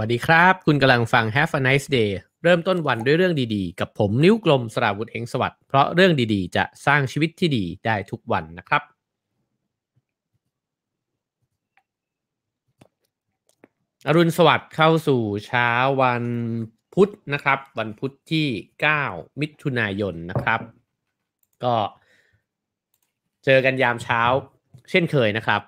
วัสดีครับ คุณกำลังฟัง Have a nice day เริ่มต้นวันด้วยเรื่องดีๆ กับผมนิ้วกลมสราวุธเองสวัสดิ์เพราะเรื่องดีๆ จะสร้างชีวิตที่ดีได้ทุกวันนะครับ อรุณสวัสดิ์เข้าสู่เช้าวันพุธนะครับ วันพุธที่ 9 มิถุนายนนะครับ ก็เจอกันยามเช้า เช่นเคยนะครับ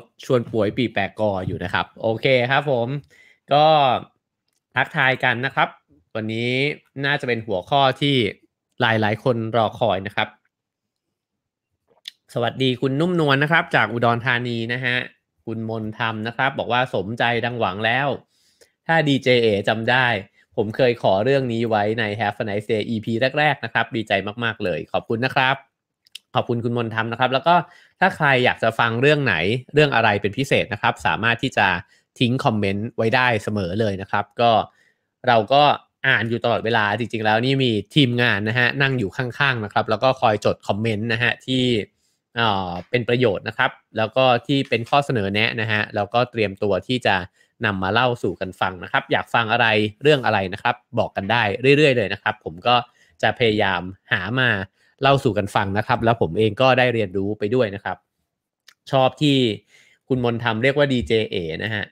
ดชวนป่วยปีแปกกออยู่นะครับ โอเคครับผมก็ทักทายกันนะครับ วันนี้น่าจะเป็นหัวข้อที่หลายๆ คนรอคอยนะครับ สวัสดีคุณนุ่มนวลนนะครับ จากอุดรธานีนะฮะ คุณมนธรรมนะครับ บอกว่าสมใจดังหวังแล้ว ถ้าดีเจเอจำได้ ผมเคยขอเรื่องนี้ไว้ใน Have a Nice Day EP แรกๆนะครับ ดีใจมากๆเลย ขอบคุณนะครับขอบคุณคุณมนทำนะครับแล้วก็ ถ้าใครอยากจะฟังเรื่องไหนเรื่องอะไรเป็นพิเศษนะครับ สามารถที่จะทิ้งคอมเมนต์ไว้ได้เสมอเลยนะครับ ก็เราก็อ่านอยู่ตลอดเวลาจริงๆ แล้วนี่มีทีมงานนะฮะนั่งอยู่ข้างๆนะครับ แล้วก็คอยจดคอมเมนต์นะฮะที่เป็นประโยชน์นะครับ แล้วก็ที่เป็นข้อเสนอแนะนะฮะแล้วก็เตรียมตัวที่จะนำมาเล่าสู่กันฟังนะครับ อยากฟังอะไรเรื่องอะไรนะครับ บอกกันได้เรื่อยๆเลยนะครับ ผมก็จะพยายามหามาเล่าสู่กันฟังนะครับแล้วผมเองก็ได้เรียนรู้ไปด้วยนะครับ ชอบที่คุณมนทำเรียกว่าดีเจเอนะฮะ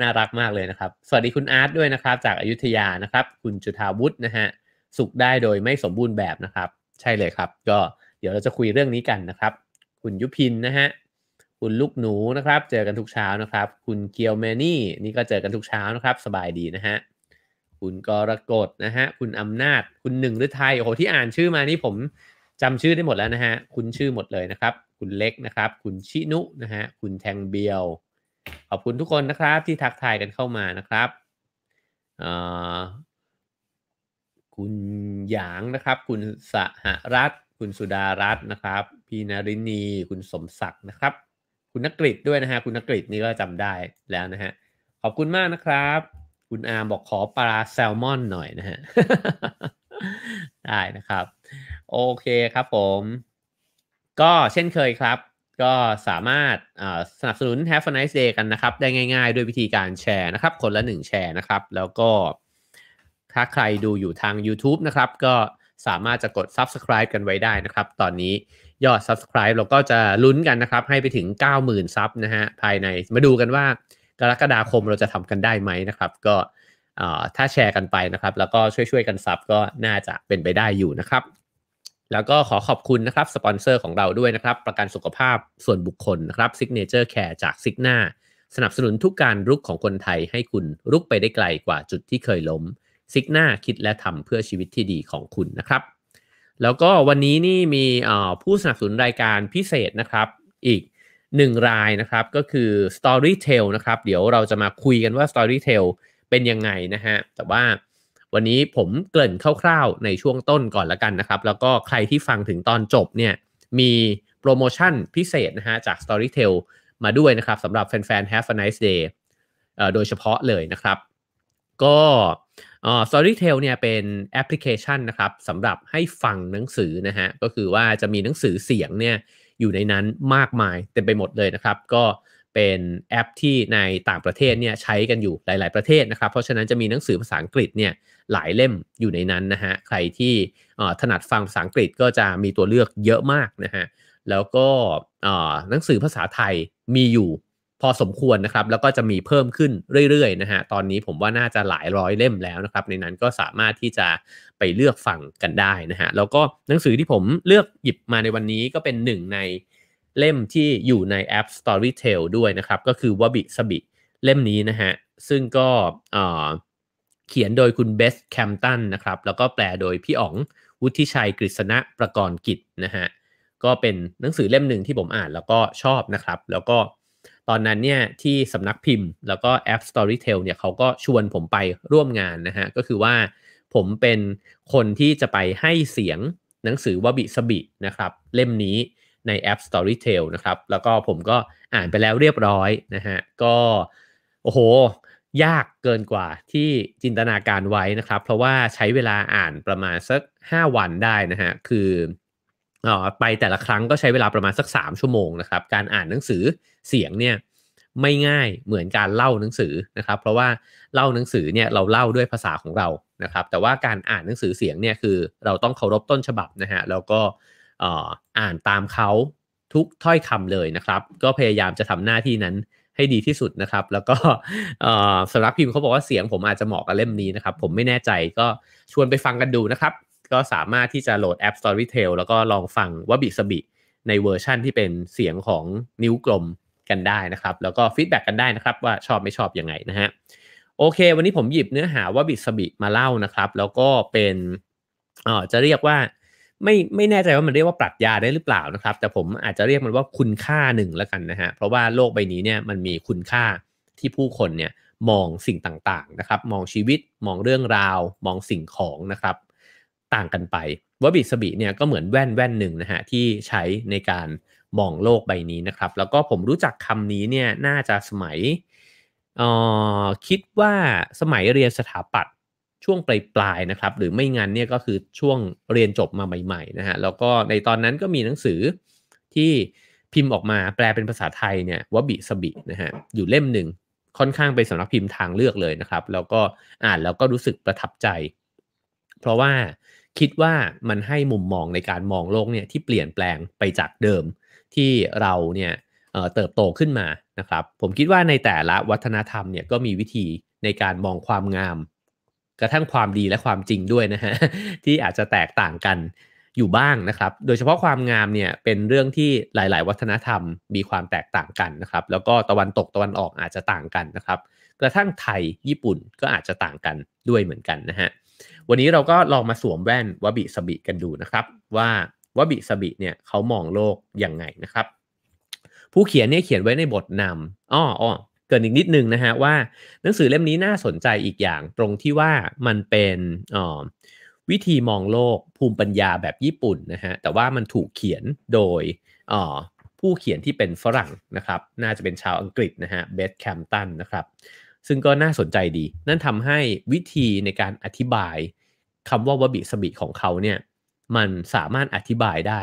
น่ารักมากเลยนะครับ สวัสดีคุณอาร์ตด้วยนะครับ จากอายุทยานะครับ คุณจุธาวุฒินะฮะสุขได้โดยไม่สมบูรณ์แบบนะครับ ใช่เลยครับ ก็เดี๋ยวเราจะคุยเรื่องนี้กันนะครับ คุณยุพินนะฮะคุณลูกหนูนะครับ เจอกันทุกเช้านะครับ คุณเกียวแมนี่นี่ก็เจอกันทุกเช้านะครับ สบายดีนะฮะคุณกรกฎนะฮะคุณอำนาจคุณหนึ่งฤทัยโอ้โหที่อ่านชื่อมานี่ผมจำชื่อได้หมดแล้วนะฮะคุณชื่อหมดเลยนะครับ คุณเล็กนะครับ คุณชินุนะฮะคุณแทงเบียวขอบคุณทุกคนนะครับ ที่ทักทายกันเข้ามานะครับคุณหยางนะครับ คุณสหรัฐคุณสุดารัตน์นะครับพีนารินีคุณสมศักดิ์นะครับ คุณนักกฤษด้วยนะฮะคุณนักกฤษนี่ก็จำได้แล้วนะฮะขอบคุณมากนะครับคุณอาบอกขอปลาแซลมอนหน่อยนะฮะ ได้นะครับ โอเคครับผม ก็เช่นเคยครับ ก็สามารถสนับสนุน Have a nice day กันนะครับ ได้ง่ายๆ ด้วยวิธีการแชร์นะครับ คนละหนึ่งแชร์นะครับ แล้วก็ถ้าใครดูอยู่ทาง YouTube นะครับ ก็สามารถจะกด Subscribe กันไว้ได้นะครับ ตอนนี้ยอด Subscribe เราก็จะลุ้นกันนะครับ ให้ไปถึง 90,000 ซับนะฮะภายในมาดูกันว่ากรกฎาคมเราจะทำกันได้ไหมนะครับ ก็ถ้าแชร์กันไปนะครับ แล้วก็ช่วยๆกันซับก็น่าจะเป็นไปได้อยู่นะครับแล้วก็ขอขอบคุณนะครับสปอนเซอร์ของเราด้วยนะครับ ประกันสุขภาพส่วนบุคคลนะครับซิกเนเจอร์แคร์จากกหน้าสนับสนุนทุกการรุกของคนไทยให้คุณรุกไปได้ไกลกว่าจุดที่เคยล้มซิกหน้าคิดและทำเพื่อชีวิตที่ดีของคุณนะครับ แล้วก็วันนี้นี่มีผู้สนับสนุนรายการพิเศษนะครับ อีก1รายนะครับ ก็คือ Storytel นะครับ เดี๋ยวเราจะมาคุยกันว่า Storytel เป็นยังไงนะฮะ แต่ว่าวันนี้ผมเกริ่นคร่าวๆในช่วงต้นก่อนละกันนะครับ แล้วก็ใครที่ฟังถึงตอนจบเนี่ยมีโปรโมชั่นพิเศษนะฮะจาก Storytel มาด้วยนะครับสำหรับแฟนๆ Have a nice day โดยเฉพาะเลยนะครับ ก็อ Storytel เนี่ยเป็นแอปพลิเคชันนะครับสำหรับให้ฟังหนังสือนะฮะก็คือว่าจะมีหนังสือเสียงเนี่ยอยู่ในนั้นมากมาย เต็มไปหมดเลยนะครับ ก็เป็นแอปที่ในต่างประเทศเนี่ยใช้กันอยู่หลาย ๆประเทศนะครับเพราะฉะนั้นจะมีหนังสือภาษาอังกฤษเนี่ยหลายเล่มอยู่ในนั้นนะฮะใครที่ถนัดฟังภาษาอังกฤษก็จะมีตัวเลือกเยอะมากนะฮะแล้วก็หนังสือภาษาไทยมีอยู่พอสมควรนะครับแล้วก็จะมีเพิ่มขึ้นเรื่อยๆนะฮะตอนนี้ผมว่าน่าจะหลายร้อยเล่มแล้วนะครับ ในนั้นก็สามารถที่จะไปเลือกฟังกันได้นะฮะแล้วก็หนังสือที่ผมเลือกหยิบมาในวันนี้ก็เป็นหนึ่งในเล่มที่อยู่ในแอป Storytel ด้วยนะครับ ก็คือวบิสบิเล่มนี้นะฮะซึ่งก็เขียนโดยคุณเบสแคมตันนะครับแล้วก็แปลโดยพี่อ๋องวุฒิชัยกฤษณะประกรณ์กิจนะฮะก็เป็นหนังสือเล่มหนึ่งที่ผมอ่านแล้วก็ชอบนะครับแล้วก็ตอนนั้นเนี่ยที่สำนักพิมพ์แล้วก็แอป Storytel เนี่ยเขาก็ชวนผมไปร่วมงานนะฮะ ก็คือว่าผมเป็นคนที่จะไปให้เสียงหนังสือวบิสบินะครับ เล่มนี้ในแอป Storytel นะครับ แล้วก็ผมก็อ่านไปแล้วเรียบร้อยนะฮะ ก็โอ้โห ยากเกินกว่าที่จินตนาการไว้นะครับ เพราะว่าใช้เวลาอ่านประมาณสัก 5 วันได้นะฮะ คือไปแต่ละครั้งก็ใช้เวลาประมาณสัก 3 ชั่วโมงนะครับการอ่านหนังสือเสียงเนี่ยไม่ง่ายเหมือนการเล่าหนังสือนะครับ เพราะว่าเล่าหนังสือเนี่ยเราเล่าด้วยภาษาของเรานะครับ แต่ว่าการอ่านหนังสือเสียงเนี่ยคือ เราต้องเคารพต้นฉบับนะฮะแล้วก็อ่านตามเขาทุกถ้อยคำเลยนะครับ ก็พยายามจะทำหน้าที่นั้นให้ดีที่สุดนะครับ แล้วก็สำนักพิมพ์เขาบอกว่าเสียงผมอาจจะเหมาะกับเล่มนี้นะครับ ผมไม่แน่ใจก็ชวนไปฟังกันดูนะครับก็สามารถที่จะโหลดแอป s t o r y t a l แล้วก็ลองฟังว่าบิสบิในเวอร์ชั่นที่เป็นเสียงของนิ้วกลมกันได้นะครับ แล้วก็ฟีดแบ็กกันได้นะครับ ว่าชอบไม่ชอบอยังไงนะฮะโอเค วันนี้ผมหยิบเนื้อหาว่าบิสบิมาเล่านะครับ แล้วก็เป็นเออจะเรียกว่าไม่ไม่แน่ใจว่ามันเรียกว่าปรัชญาได้หรือเปล่านะครับ แต่ผมอาจจะเรียกมันว่าคุณค่าหนึ่งแล้วกันนะฮะเพราะว่าโลกใบนี้เนี่ยมันมีคุณค่าที่ผู้คนเนี่ยมองสิ่งต่างๆนะครับ มองชีวิตมองเรื่องราว มองสิ่งของนะครับต่างกันไป วบิสบิเนี่ยก็เหมือนแว่นแว่นหนึ่งนะฮะที่ใช้ในการมองโลกใบนี้นะครับ แล้วก็ผมรู้จักคำนี้เนี่ยน่าจะสมัยออคิดว่าสมัยเรียนสถาปัตย์ช่วงปลายปลายนะครับ หรือไม่งั้นเนี่ยก็คือช่วงเรียนจบมาใหม่ๆนะฮะ แล้วก็ในตอนนั้นก็มีหนังสือที่พิมพ์ออกมาแปลเป็นภาษาไทยเนี่ยวบิสบินะฮะอยู่เล่มหนึ่งค่อนข้างเป็นสำนักพิมพ์ทางเลือกเลยนะครับ แล้วก็อ่านแล้วก็รู้สึกประทับใจ เพราะว่าคิดว่ามันให้มุมมองในการมองโลกเนี่ย ที่เปลี่ยนแปลงไปจากเดิมที่เราเนี่ยเติบโตขึ้นมานะครับ ผมคิดว่าในแต่ละวัฒนธรรมเนี่ยก็มีวิธีในการมองความงาม กระทั่งความดีและความจริงด้วยนะฮะที่อาจจะแตกต่างกันอยู่บ้างนะครับ โดยเฉพาะความงามเนี่ย เป็นเรื่องที่หลาย ๆ วัฒนธรรมมีความแตกต่างกันนะครับ แล้วก็ตะวันตกตะวันออกอาจจะต่างกันนะครับ กระทั่งไทยญี่ปุ่นก็อาจจะต่างกันด้วยเหมือนกันนะฮะวันนี้เราก็ลองมาสวมแว่นวบิสบิกันดูนะครับ ว่าวบิสบิเนี่ยเขามองโลกยังไงนะครับ ผู้เขียนเนี่ยเขียนไว้ในบทนำอ้ออ้อเกินอีกนิดนึงนะฮะว่า หนังสือเล่มนี้น่าสนใจอีกอย่าง ตรงที่ว่ามันเป็นออวิธีมองโลกภูมิปัญญาแบบญี่ปุ่นนะฮะแต่ว่ามันถูกเขียนโดยออผู้เขียนที่เป็นฝรั่งนะครับน่าจะเป็นชาวอังกฤษนะฮะเบสแคมตันนะครับซึ่งก็น่าสนใจดี นั่นทำให้วิธีในการอธิบายคำว่าวบิสบิของเขาเนี่ยมันสามารถอธิบายได้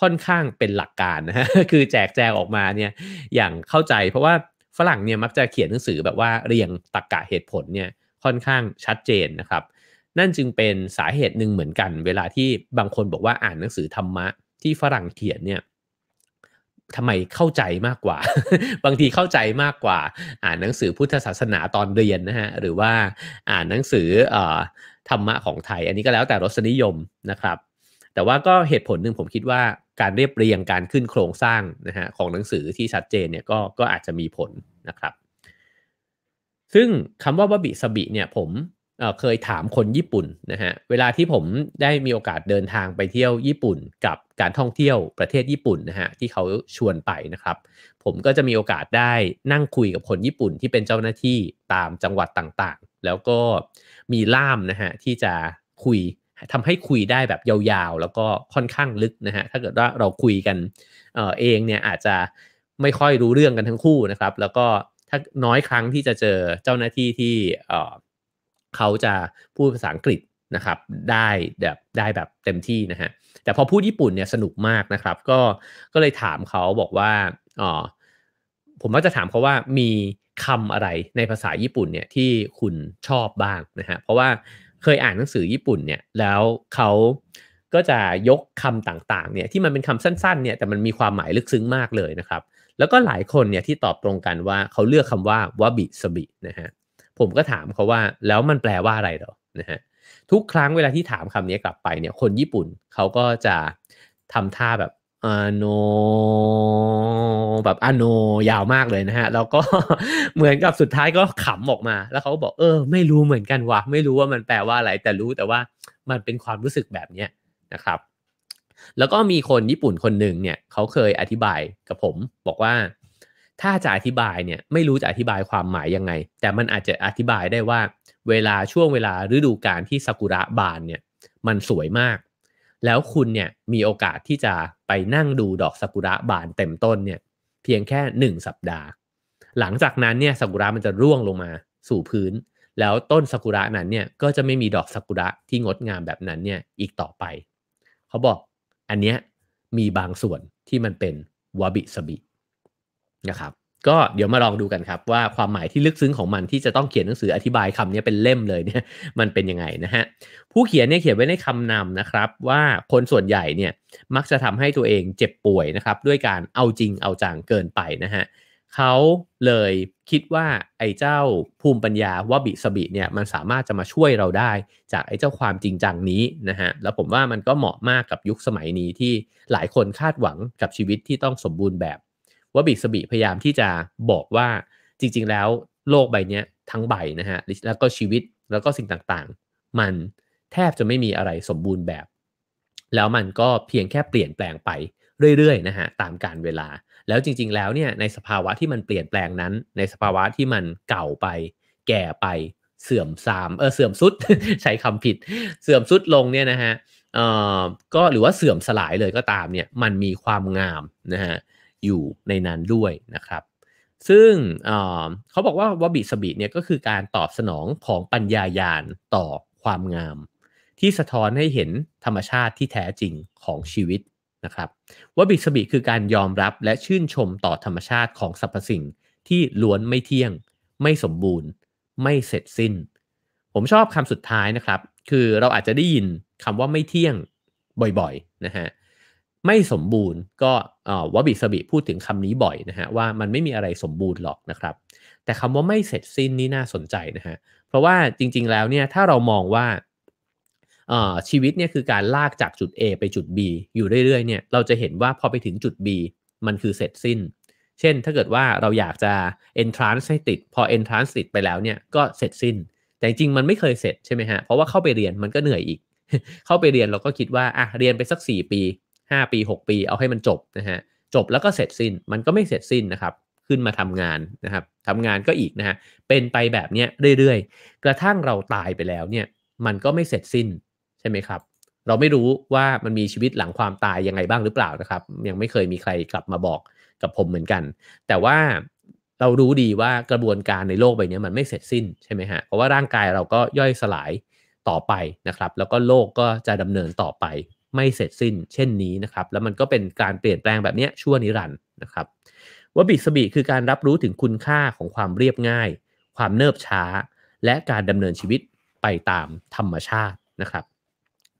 ค่อนข้างเป็นหลักการนะฮะคือแจกแจงออกมาเนี่ยอย่างเข้าใจ เพราะว่าฝรั่งเนี่ยมักจะเขียนหนังสือแบบว่าเรียงตรรกกะเหตุผลเนี่ยค่อนข้างชัดเจนนะครับ นั่นจึงเป็นสาเหตุหนึ่งเหมือนกัน เวลาที่บางคนบอกว่าอ่านหนังสือธรรมะ ที่ฝรั่งเขียนเนี่ยทำไมเข้าใจมากกว่า บางทีเข้าใจมากกว่า อ่านหนังสือพุทธศาสนาตอนเรียนนะฮะหรือว่าอ่านหนังสือธรรมะของไทยอันนี้ก็แล้วแต่รสนิยมนะครับแต่ว่าก็เหตุผลหนึ่งผมคิดว่าการเรียบเรียงการขึ้นโครงสร้างนะฮะของหนังสือที่ชัดเจนเนี่ยก็ก็อาจจะมีผลนะครับ ซึ่งคำว่าบะบิสบิเนี่ยผมเเคยถามคนญี่ปุ่นนะฮะเวลาที่ผมได้มีโอกาสเดินทางไปเที่ยวญี่ปุ่น กับการท่องเที่ยวประเทศญี่ปุ่นนะฮะที่เขาชวนไปนะครับ ผมก็จะมีโอกาสได้นั่งคุยกับคนญี่ปุ่นที่เป็นเจ้าหน้าที่ตามจังหวัดต่างๆ แล้วก็มีล่ามนะฮะที่จะคุยทำให้คุยได้แบบยาวๆ แล้วก็ค่อนข้างลึกนะฮะถ้าเกิดว่าเราคุยกันเออเองเนี่ยอาจจะไม่ค่อยรู้เรื่องกันทั้งคู่นะครับ แล้วก็ถ้าน้อยครั้งที่จะเจอเจ้าหน้าที่ที่เออเขาจะพูดภาษาอังกฤษนะครับ ได้แบบได้แบบเต็มที่นะฮะแต่พอพูดญี่ปุ่นเนี่ยสนุกมากนะครับ ก็ก็เลยถามเขาบอกว่าอ๋อผมว่าจะถามเขาว่ามีคำอะไรในภาษาญี่ปุ่นเนี่ยที่คุณชอบบ้างนะฮะเพราะว่าเคยอ่านหนังสือญี่ปุ่นเนี่ยแล้วเขาก็จะยกคำต่างๆเนี่ยที่มันเป็นคำสั้นๆเนี่ยแต่มันมีความหมายลึกซึ้งมากเลยนะครับแล้วก็หลายคนเนี่ยที่ตอบตรงกันว่าเขาเลือกคำว่าวาบิสบินะฮะผมก็ถามเขาว่าแล้วมันแปลว่าอะไรหรอนะฮะทุกครั้งเวลาที่ถามคำนี้กลับไปเนี่ยคนญี่ปุ่นเขาก็จะทำท่าแบบอโนแบบอโนยาวมากเลยนะฮะแล้วก็เหมือนกับสุดท้ายก็ขำออกมา แล้วเขาบอกเออ ไม่รู้เหมือนกันวะไม่รู้ว่ามันแปลว่าอะไรแต่รู้แต่ว่ามันเป็นความรู้สึกแบบเนี้ยนะครับ แล้วก็มีคนญี่ปุ่นคนหนึ่งเนี่ยเขาเคยอธิบายกับผม บอกว่า ถ้าจะอธิบายเนี่ยไม่รู้จะอธิบายความหมายยังไง แต่มันอาจจะอธิบายได้ว่า เวลาช่วงเวลาฤดูกาลที่ซากุระบานเนี่ย มันสวยมากแล้วคุณเนี่ยมีโอกาสที่จะไปนั่งดูดอกซากุระบานเต็มต้นเนี่ยเพียงแค่ 1 สัปดาห์ หลังจากนั้นเนี่ยซากุระมันจะร่วงลงมาสู่พื้น แล้วต้นซากุระนั้นเนี่ยก็จะไม่มีดอกซากุระที่งดงามแบบนั้นเนี่ยอีกต่อไป เขาบอกอันเนี้ยมีบางส่วนที่มันเป็นวบิสบินะครับก็เดี๋ยวมาลองดูกันครับว่าความหมายที่ลึกซึ้งของมันที่จะต้องเขียนหนังสืออธิบายคำนี้เป็นเล่มเลยเนี่ยมันเป็นยังไงนะฮะผู้เขียนเนี่ยเขียนไว้ในคำนำนะครับว่าคนส่วนใหญ่เนี่ยมักจะทำให้ตัวเองเจ็บป่วยนะครับด้วยการเอาจริงเอาจังเกินไปนะฮะเขาเลยคิดว่าไอ้เจ้าภูมิปัญญาว่าบิสบิเนี่ยมันสามารถจะมาช่วยเราได้จากไอ้เจ้าความจริงจังนี้นะฮะแล้วผมว่ามันก็เหมาะมากกับยุคสมัยนี้ที่หลายคนคาดหวังกับชีวิตที่ต้องสมบูรณ์แบบว่าบิสบีพยายามที่จะบอกว่าจริงๆแล้วโลกใบนี้ทั้งใบนะฮะแล้วก็ชีวิตแล้วก็สิ่งต่างๆ มันแทบจะไม่มีอะไรสมบูรณ์แบบ แล้วมันก็เพียงแค่เปลี่ยนแปลงไปเรื่อยๆนะฮะตามการเวลา แล้วจริงๆ แล้วเนี่ยในสภาวะที่มันเปลี่ยนแปลงนั้น ในสภาวะที่มันเก่าไป แก่ไปเสื่อมซามเออเสื่อมสุดใช้คำผิดเสื่อมสุดลงเนี่ยนะฮะเอ่อก็หรือว่าเสื่อมสลายเลยก็ตามเนี่ยมันมีความงามนะฮะอยู่ในนั้นด้วยนะครับ ซึ่งเขาบอกว่าวบิสบิเนี่ยก็คือการตอบสนองของปัญญายาณต่อความงาม ที่สะท้อนให้เห็นธรรมชาติที่แท้จริงของชีวิตนะครับวบิสบิคือการยอมรับและชื่นชมต่อธรรมชาติของสรรพสิ่ง ที่ล้วนไม่เที่ยง ไม่สมบูรณ์ไม่เสร็จสิ้น ผมชอบคำสุดท้ายนะครับ คือเราอาจจะได้ยินคำว่าไม่เที่ยงบ่อยๆ นะฮะไม่สมบูรณ์ก็วบิสบิพูดถึงคำนี้บ่อยนะฮะว่ามันไม่มีอะไรสมบูรณ์หรอกนะครับ แต่คำว่าไม่เสร็จสิ้นนี่น่าสนใจนะฮะเพราะว่าจริง ๆแล้วเนี่ยถ้าเรามองว่าชีวิตเนี่ยคือการลากจากจุด A ไปจุด B อยู่เรื่อยๆเนี่ยเราจะเห็นว่าพอไปถึงจุด B มันคือเสร็จสิ้น เช่นถ้าเกิดว่าเราอยากจะ entrance ให้ติดพอ entrance ติดไปแล้วเนี่ยก็เสร็จสิ้น แต่จริงมันไม่เคยเสร็จใช่ไหมฮะเพราะว่าเข้าไปเรียนมันก็เหนื่อยอีก เข้าไปเรียนเราก็คิดว่าอ่ะเรียนไปสัก 4 ปี5 ปี 6 ปีเอาให้มันจบนะฮะจบแล้วก็เสร็จสิ้นมันก็ไม่เสร็จสิ้นนะครับขึ้นมาทำงานนะครับทำงานก็อีกนะฮะเป็นไปแบบเนี้ยเรื่อยๆ กระทั่งเราตายไปแล้วเนี่ยมันก็ไม่เสร็จสิ้นใช่ไหมครับเราไม่รู้ว่ามันมีชีวิตหลังความตายยังไงบ้างหรือเปล่านะครับยังไม่เคยมีใครกลับมาบอกกับผมเหมือนกัน แต่ว่าเรารู้ดีว่ากระบวนการในโลกใบนี้มันไม่เสร็จสิ้นใช่ไหมฮะเพราะว่าร่างกายเราก็ย่อยสลายต่อไปนะครับแล้วก็โลกก็จะดำเนินต่อไปไม่เสร็จสิ้นเช่นนี้ นะครับ แล้วมันก็เป็นการเปลี่ยนแปลงแบบนี้ชั่วนิรันด์นะครับว่าบิสบีคือการรับรู้ถึงคุณค่าของความเรียบง่าย ความเนิบช้า และการดำเนินชีวิตไปตามธรรมชาตินะครับ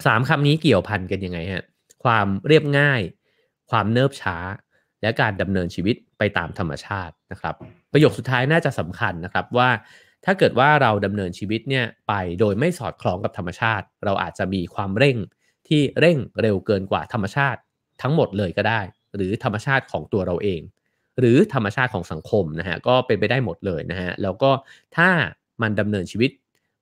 สามคำนี้เกี่ยวพันกันยังไงฮะความเรียบง่าย ความเนิบช้าและการดำเนินชีวิตไปตามธรรมชาตินะครับ ประโยคสุดท้ายน่าจะสำคัญนะครับว่าถ้าเกิดว่าเราดำเนินชีวิตเนี่ยไปโดยไม่สอดคล้องกับธรรมชาติ เราอาจจะมีความเร่งที่เร่งเร็วเกินกว่าธรรมชาติทั้งหมดเลยก็ได้ หรือธรรมชาติของตัวเราเอง หรือธรรมชาติของสังคมนะฮะก็เป็นไปได้หมดเลยนะฮะแล้วก็ถ้ามันดำเนินชีวิต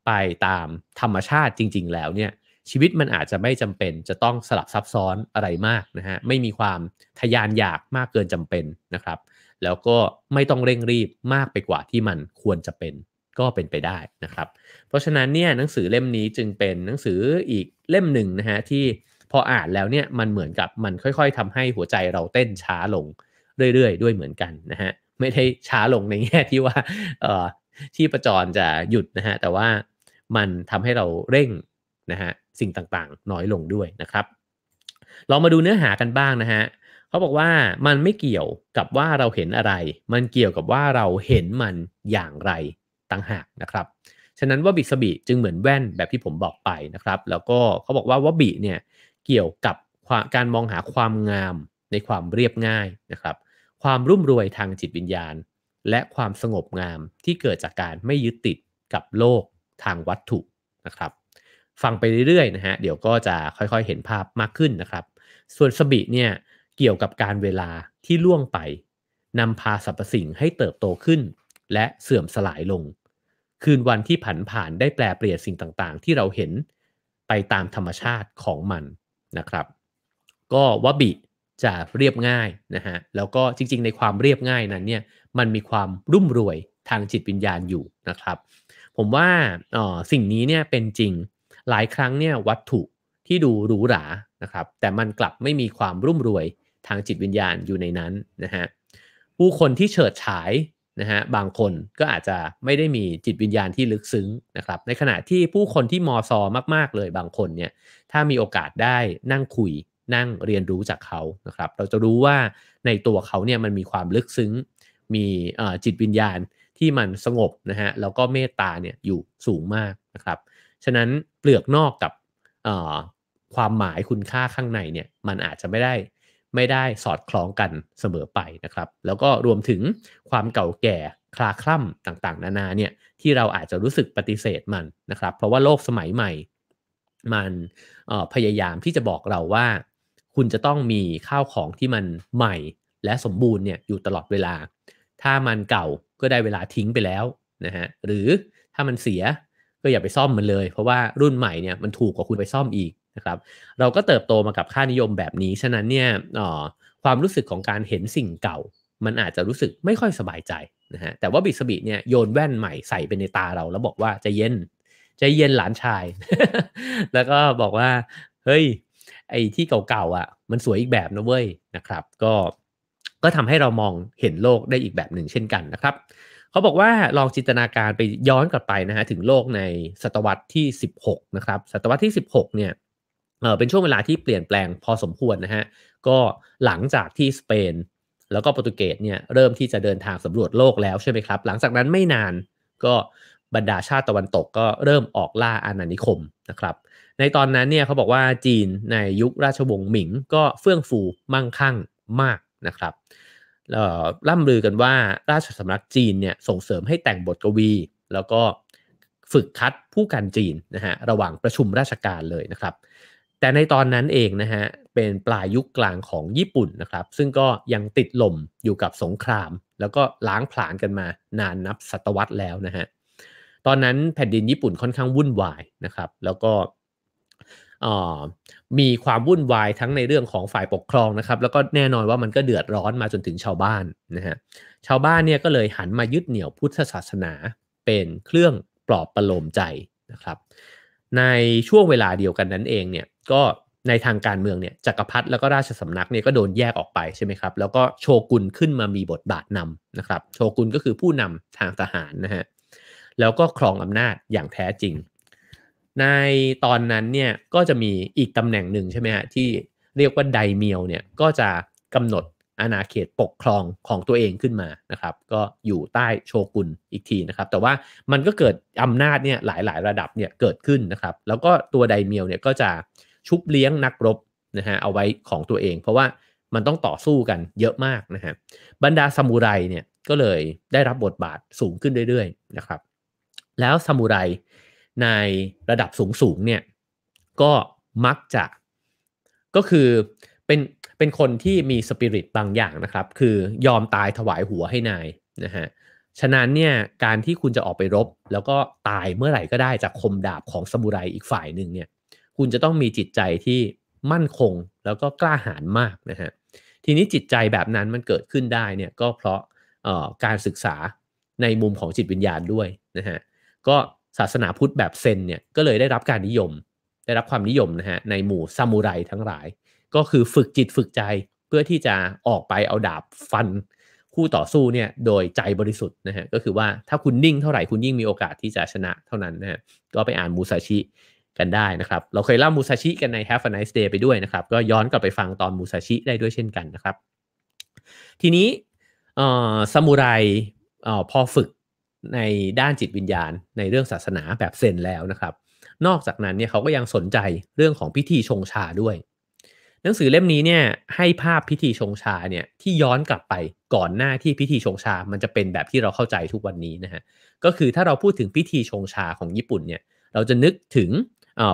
ไปตามธรรมชาติจริงๆแล้วเนี่ยชีวิตมันอาจจะไม่จำเป็น จะต้องสลับซับซ้อนอะไรมากนะฮะไม่มีความทยานอยากมากเกินจำเป็นนะครับแล้วก็ไม่ต้องเร่งรีบมากไปกว่าที่มันควรจะเป็นก็เป็นไปได้นะครับ เพราะฉะนั้นเนี่ยหนังสือเล่มนี้จึงเป็นหนังสืออีกเล่มหนึ่งนะฮะที่พออ่านแล้วเนี่ยมันเหมือนกับ มันค่อยๆ ทำให้หัวใจเราเต้นช้าลงเรื่อยๆด้วยเหมือนกันนะฮะไม่ได้ช้าลงในแง่ที่ว่าเอ่อที่ประจรจะหยุดนะฮะ แต่ว่ามันทำให้เราเร่งนะฮะสิ่งต่างๆน้อยลงด้วยนะครับ ลองมาดูเนื้อหากันบ้างนะฮะเขาบอกว่ามันไม่เกี่ยวกับว่าเราเห็นอะไร มันเกี่ยวกับว่าเราเห็นมันอย่างไรต่างหากนะครับ ฉะนั้นวบิสบิจึงเหมือนแว่นแบบที่ผมบอกไปนะครับ แล้วก็เขาบอกว่าวบิเนี่ยเกี่ยวกับการมองหาความงามในความเรียบง่ายนะครับ ความรุ่มรวยทางจิตวิญญาณ และความสงบงามที่เกิดจากการไม่ยึดติดกับโลกทางวัตถุนะครับ ฟังไปเรื่อยๆนะฮะ เดี๋ยวก็จะค่อยๆเห็นภาพมากขึ้นนะครับ ส่วนสบิเนี่ยเกี่ยวกับการเวลาที่ล่วงไปนำพาสรรพสิ่งให้เติบโตขึ้นและเสื่อมสลายลง คืนวันที่ผันผ่านได้แปลเปลี่ยนสิ่งต่าง ๆ ที่เราเห็นไปตามธรรมชาติของมันนะครับก็วบิจะเรียบง่ายนะฮะแล้วก็จริง ๆ ในความเรียบง่ายนั้นเนี่ยมันมีความรุ่มรวยทางจิตวิญญาณอยู่นะครับผมว่าสิ่งนี้เนี่ยเป็นจริงหลายครั้งเนี่ยวัตถุที่ดูหรูหรานะครับแต่มันกลับไม่มีความรุ่มรวยทางจิตวิญญาณอยู่ในนั้นนะฮะผู้คนที่เฉิดฉายนะฮะบางคนก็อาจจะไม่ได้มีจิตวิญญาณที่ลึกซึ้งนะครับในขณะที่ผู้คนที่มอซอมากๆเลยบางคนเนี่ยถ้ามีโอกาสได้นั่งคุยนั่งเรียนรู้จากเขานะครับเราจะรู้ว่าในตัวเขาเนี่ยมันมีความลึกซึ้งมีจิตวิญญาณที่มันสงบนะฮะแล้วก็เมตตาเนี่ยอยู่สูงมากนะครับฉะนั้นเปลือกนอกกับความหมายคุณค่าข้างในเนี่ยมันอาจจะไม่ได้ไม่ได้สอดคล้องกันเสมอไปนะครับ แล้วก็รวมถึงความเก่าแก่คลาคล่ำต่างๆ นานาเนี่ยที่เราอาจจะรู้สึกปฏิเสธมันนะครับ เพราะว่าโลกสมัยใหม่มันพยายามที่จะบอกเราว่า คุณจะต้องมีข้าวของที่มันใหม่และสมบูรณ์เนี่ยอยู่ตลอดเวลา ถ้ามันเก่าก็ได้เวลาทิ้งไปแล้วนะฮะหรือถ้ามันเสียก็อย่าไปซ่อมมันเลยเพราะว่ารุ่นใหม่เนี่ยมันถูกกว่าคุณไปซ่อมอีกนะครับ เราก็เติบโตมากับค่านิยมแบบนี้ ฉะนั้นเนี่ยความรู้สึกของการเห็นสิ่งเก่า มันอาจจะรู้สึกไม่ค่อยสบายใจนะฮะ แต่ว่าบิสบิเนี่ยโยนแว่นใหม่ใส่ไปในตาเรา แล้วบอกว่าจะเย็น จะเย็นหลานชาย แล้วก็บอกว่า เฮ้ย ไอ้ที่เก่าๆอ่ะ มันสวยอีกแบบนะเว้ยนะครับ ก็ ก็ทำให้เรามองเห็นโลกได้อีกแบบหนึ่งเช่นกันนะครับ เขาบอกว่าลองจินตนาการไปย้อนกลับไปนะฮะ ถึงโลกในศตวรรษที่ 16นะครับศตวรรษที่ 16 เนี่ยเป็นช่วงเวลาที่เปลี่ยนแปลงพอสมควรนะฮะก็หลังจากที่สเปน แล้วก็โปรตุเกสเนี่ยเริ่มที่จะเดินทางสำรวจโลกแล้วใช่ไหมครับหลังจากนั้นไม่นานก็บรรดาชาติตะวันตกก็เริ่มออกล่าอาณานิคมนะครับ ในตอนนั้นเนี่ยเขาบอกว่าจีนในยุคราชวงศ์หมิง ก็เฟื่องฟูมั่งคั่งมากนะครับล่ำลือกันว่าราชสำนักจีนเนี่ยส่งเสริมให้แต่งบทกวี แล้วก็ฝึกคัดผู้การจีนนะฮะระหว่างประชุมราชการเลยนะครับแต่ในตอนนั้นเองนะฮะเป็นปลายยุคกลางของญี่ปุ่นนะครับซึ่งก็ยังติดลมอยู่กับสงคราม แล้วก็ล้างผลาญกันมานานนับศตวรรษแล้วนะฮะตอนนั้นแผ่นดินญี่ปุ่นค่อนข้างวุ่นวายนะครับ แล้วก็มีความวุ่นวายทั้งในเรื่องของฝ่ายปกครองนะครับ แล้วก็แน่นอนว่ามันก็เดือดร้อนมาจนถึงชาวบ้านนะฮะชาวบ้านเนี่ยก็เลยหันมายึดเหนี่ยวพุทธศาสนาเป็นเครื่องปลอบประโลมใจนะครับในช่วงเวลาเดียวกันนั้นเองเนี่ยก็ในทางการเมืองเนี่ยจักรพรรดิแล้วก็ราชสำนักเนี่ยก็โดนแยกออกไปใช่ไหมครับแล้วก็โชกุนขึ้นมามีบทบาทนำนะครับ โชกุนก็คือผู้นำทางทหารนะฮะแล้วก็ครองอำนาจอย่างแท้จริง ในตอนนั้นเนี่ยก็จะมีอีกตำแหน่งหนึ่งใช่ไหมฮะที่เรียกว่าไดเมียวเนี่ยก็จะกำหนดอาณาเขตปกครองของตัวเองขึ้นมานะครับก็อยู่ใต้โชกุนอีกทีนะครับ แต่ว่ามันก็เกิดอำนาจเนี่ยหลายๆ ระดับเนี่ยเกิดขึ้นนะครับ แล้วก็ตัวไดเมียวเนี่ยก็จะชุบเลี้ยงนักรบนะฮะเอาไว้ของตัวเอง เพราะว่ามันต้องต่อสู้กันเยอะมากนะฮะบรรดาซามูไรเนี่ยก็เลยได้รับบทบาทสูงขึ้นเรื่อยๆนะครับแล้วซามูไรในระดับสูงๆเนี่ยก็มักจะก็คือเป็นเป็นคนที่มีสปิริตบางอย่างนะครับ คือยอมตายถวายหัวให้นายนะฮะ ฉะนั้นเนี่ย การที่คุณจะออกไปรบ แล้วก็ตายเมื่อไหร่ก็ได้จากคมดาบของสมุไรอีกฝ่ายหนึ่งเนี่ย คุณจะต้องมีจิตใจที่มั่นคงแล้วก็กล้าหาญมากนะฮะ ทีนี้จิตใจแบบนั้นมันเกิดขึ้นได้เนี่ยก็เพราะการศึกษาในมุมของจิตวิญญาณด้วยนะฮะ ก็ศาสนาพุทธแบบเซนเนี่ย ก็เลยได้รับการนิยม ได้รับความนิยมนะฮะในหมู่ซามูไรทั้งหลายก็คือฝึกจิตฝึกใจเพื่อที่จะออกไปเอาดาบฟันคู่ต่อสู้เนี่ยโดยใจบริสุทธิ์นะฮะก็คือว่าถ้าคุณนิ่งเท่าไหร่คุณยิ่งมีโอกาสที่จะชนะเท่านั้นนะฮะก็ไปอ่านมูซาชิกันได้นะครับเราเคยเล่ามูซาชิกันใน Have a Nice Day ไปด้วยนะครับก็ย้อนกลับไปฟังตอนมูซาชิได้ด้วยเช่นกันนะครับ ทีนี้ซามูไรออพอฝึกในด้านจิตวิญญาณในเรื่องศาสนาแบบเซนแล้วนะครับ นอกจากนั้นเนี่ยเขาก็ยังสนใจเรื่องของพิธีชงชาด้วยหนังสือเล่มนี้เนี่ยให้ภาพพิธีชงชาเนี่ยที่ย้อนกลับไปก่อนหน้าที่พิธีชงชา มันจะเป็นแบบที่เราเข้าใจทุกวันนี้นะฮะก็คือถ้าเราพูดถึงพิธีชงชาของญี่ปุ่นเนี่ยเราจะนึกถึง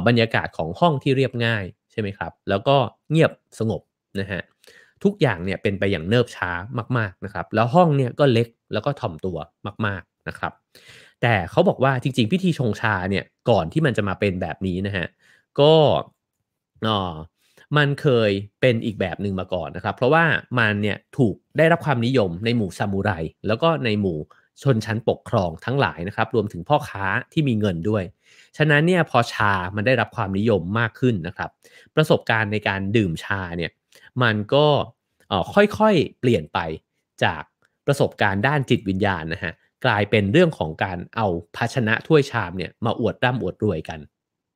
บรรยากาศของห้องที่เรียบง่ายใช่ไหมครับ แล้วก็เงียบสงบนะฮะทุกอย่างเนี่ยเป็นไปอย่างเนิบช้ามากๆนะครับ แล้วห้องเนี่ยก็เล็กแล้วก็ถ่อมตัวมากๆนะครับ แต่เขาบอกว่าจริงๆ พิธีชงชาเนี่ยก่อนที่มันจะมาเป็นแบบนี้นะฮะก็มันเคยเป็นอีกแบบหนึ่งมาก่อนนะครับ เพราะว่ามันเนี่ยถูกได้รับความนิยมในหมู่ซามูไร แล้วก็ในหมู่ชนชั้นปกครองทั้งหลายนะครับ รวมถึงพ่อค้าที่มีเงินด้วย ฉะนั้นเนี่ยพอชา มันได้รับความนิยมมากขึ้นนะครับ ประสบการณ์ในการดื่มชาเนี่ยมันก็ค่อย ๆ เปลี่ยนไปจากประสบการณ์ด้านจิตวิญญาณนะฮะกลายเป็นเรื่องของการเอาภาชนะถ้วยชามเนี่ยมาอวดร่ำอวดรวยกัน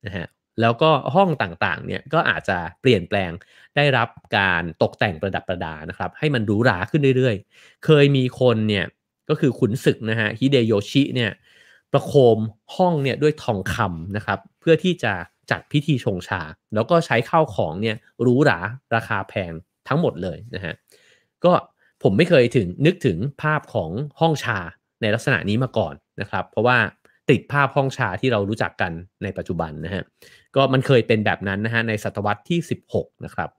นะฮะแล้วก็ห้องต่างๆ เนี่ยก็อาจจะเปลี่ยนแปลงได้รับการตกแต่งประดับประดา นะครับ ให้มันหรูหราขึ้นเรื่อยๆ เคยมีคนเนี่ยก็คือขุนศึกนะฮะฮิเดโยชิเนี่ยประโคมห้องเนี่ยด้วยทองคำนะครับเพื่อที่จะจัดพิธีชงชา แล้วก็ใช้ข้าวของเนี่ยหรูหรา ราคาแพงทั้งหมดเลยนะฮะก็ผมไม่เคยถึงนึกถึงภาพของห้องชาในลักษณะนี้มาก่อนนะครับ เพราะว่าติดภาพห้องชาที่เรารู้จักกันในปัจจุบันนะฮะก็มันเคยเป็นแบบนั้นนะฮะในศตวรรษที่ 16นะครับ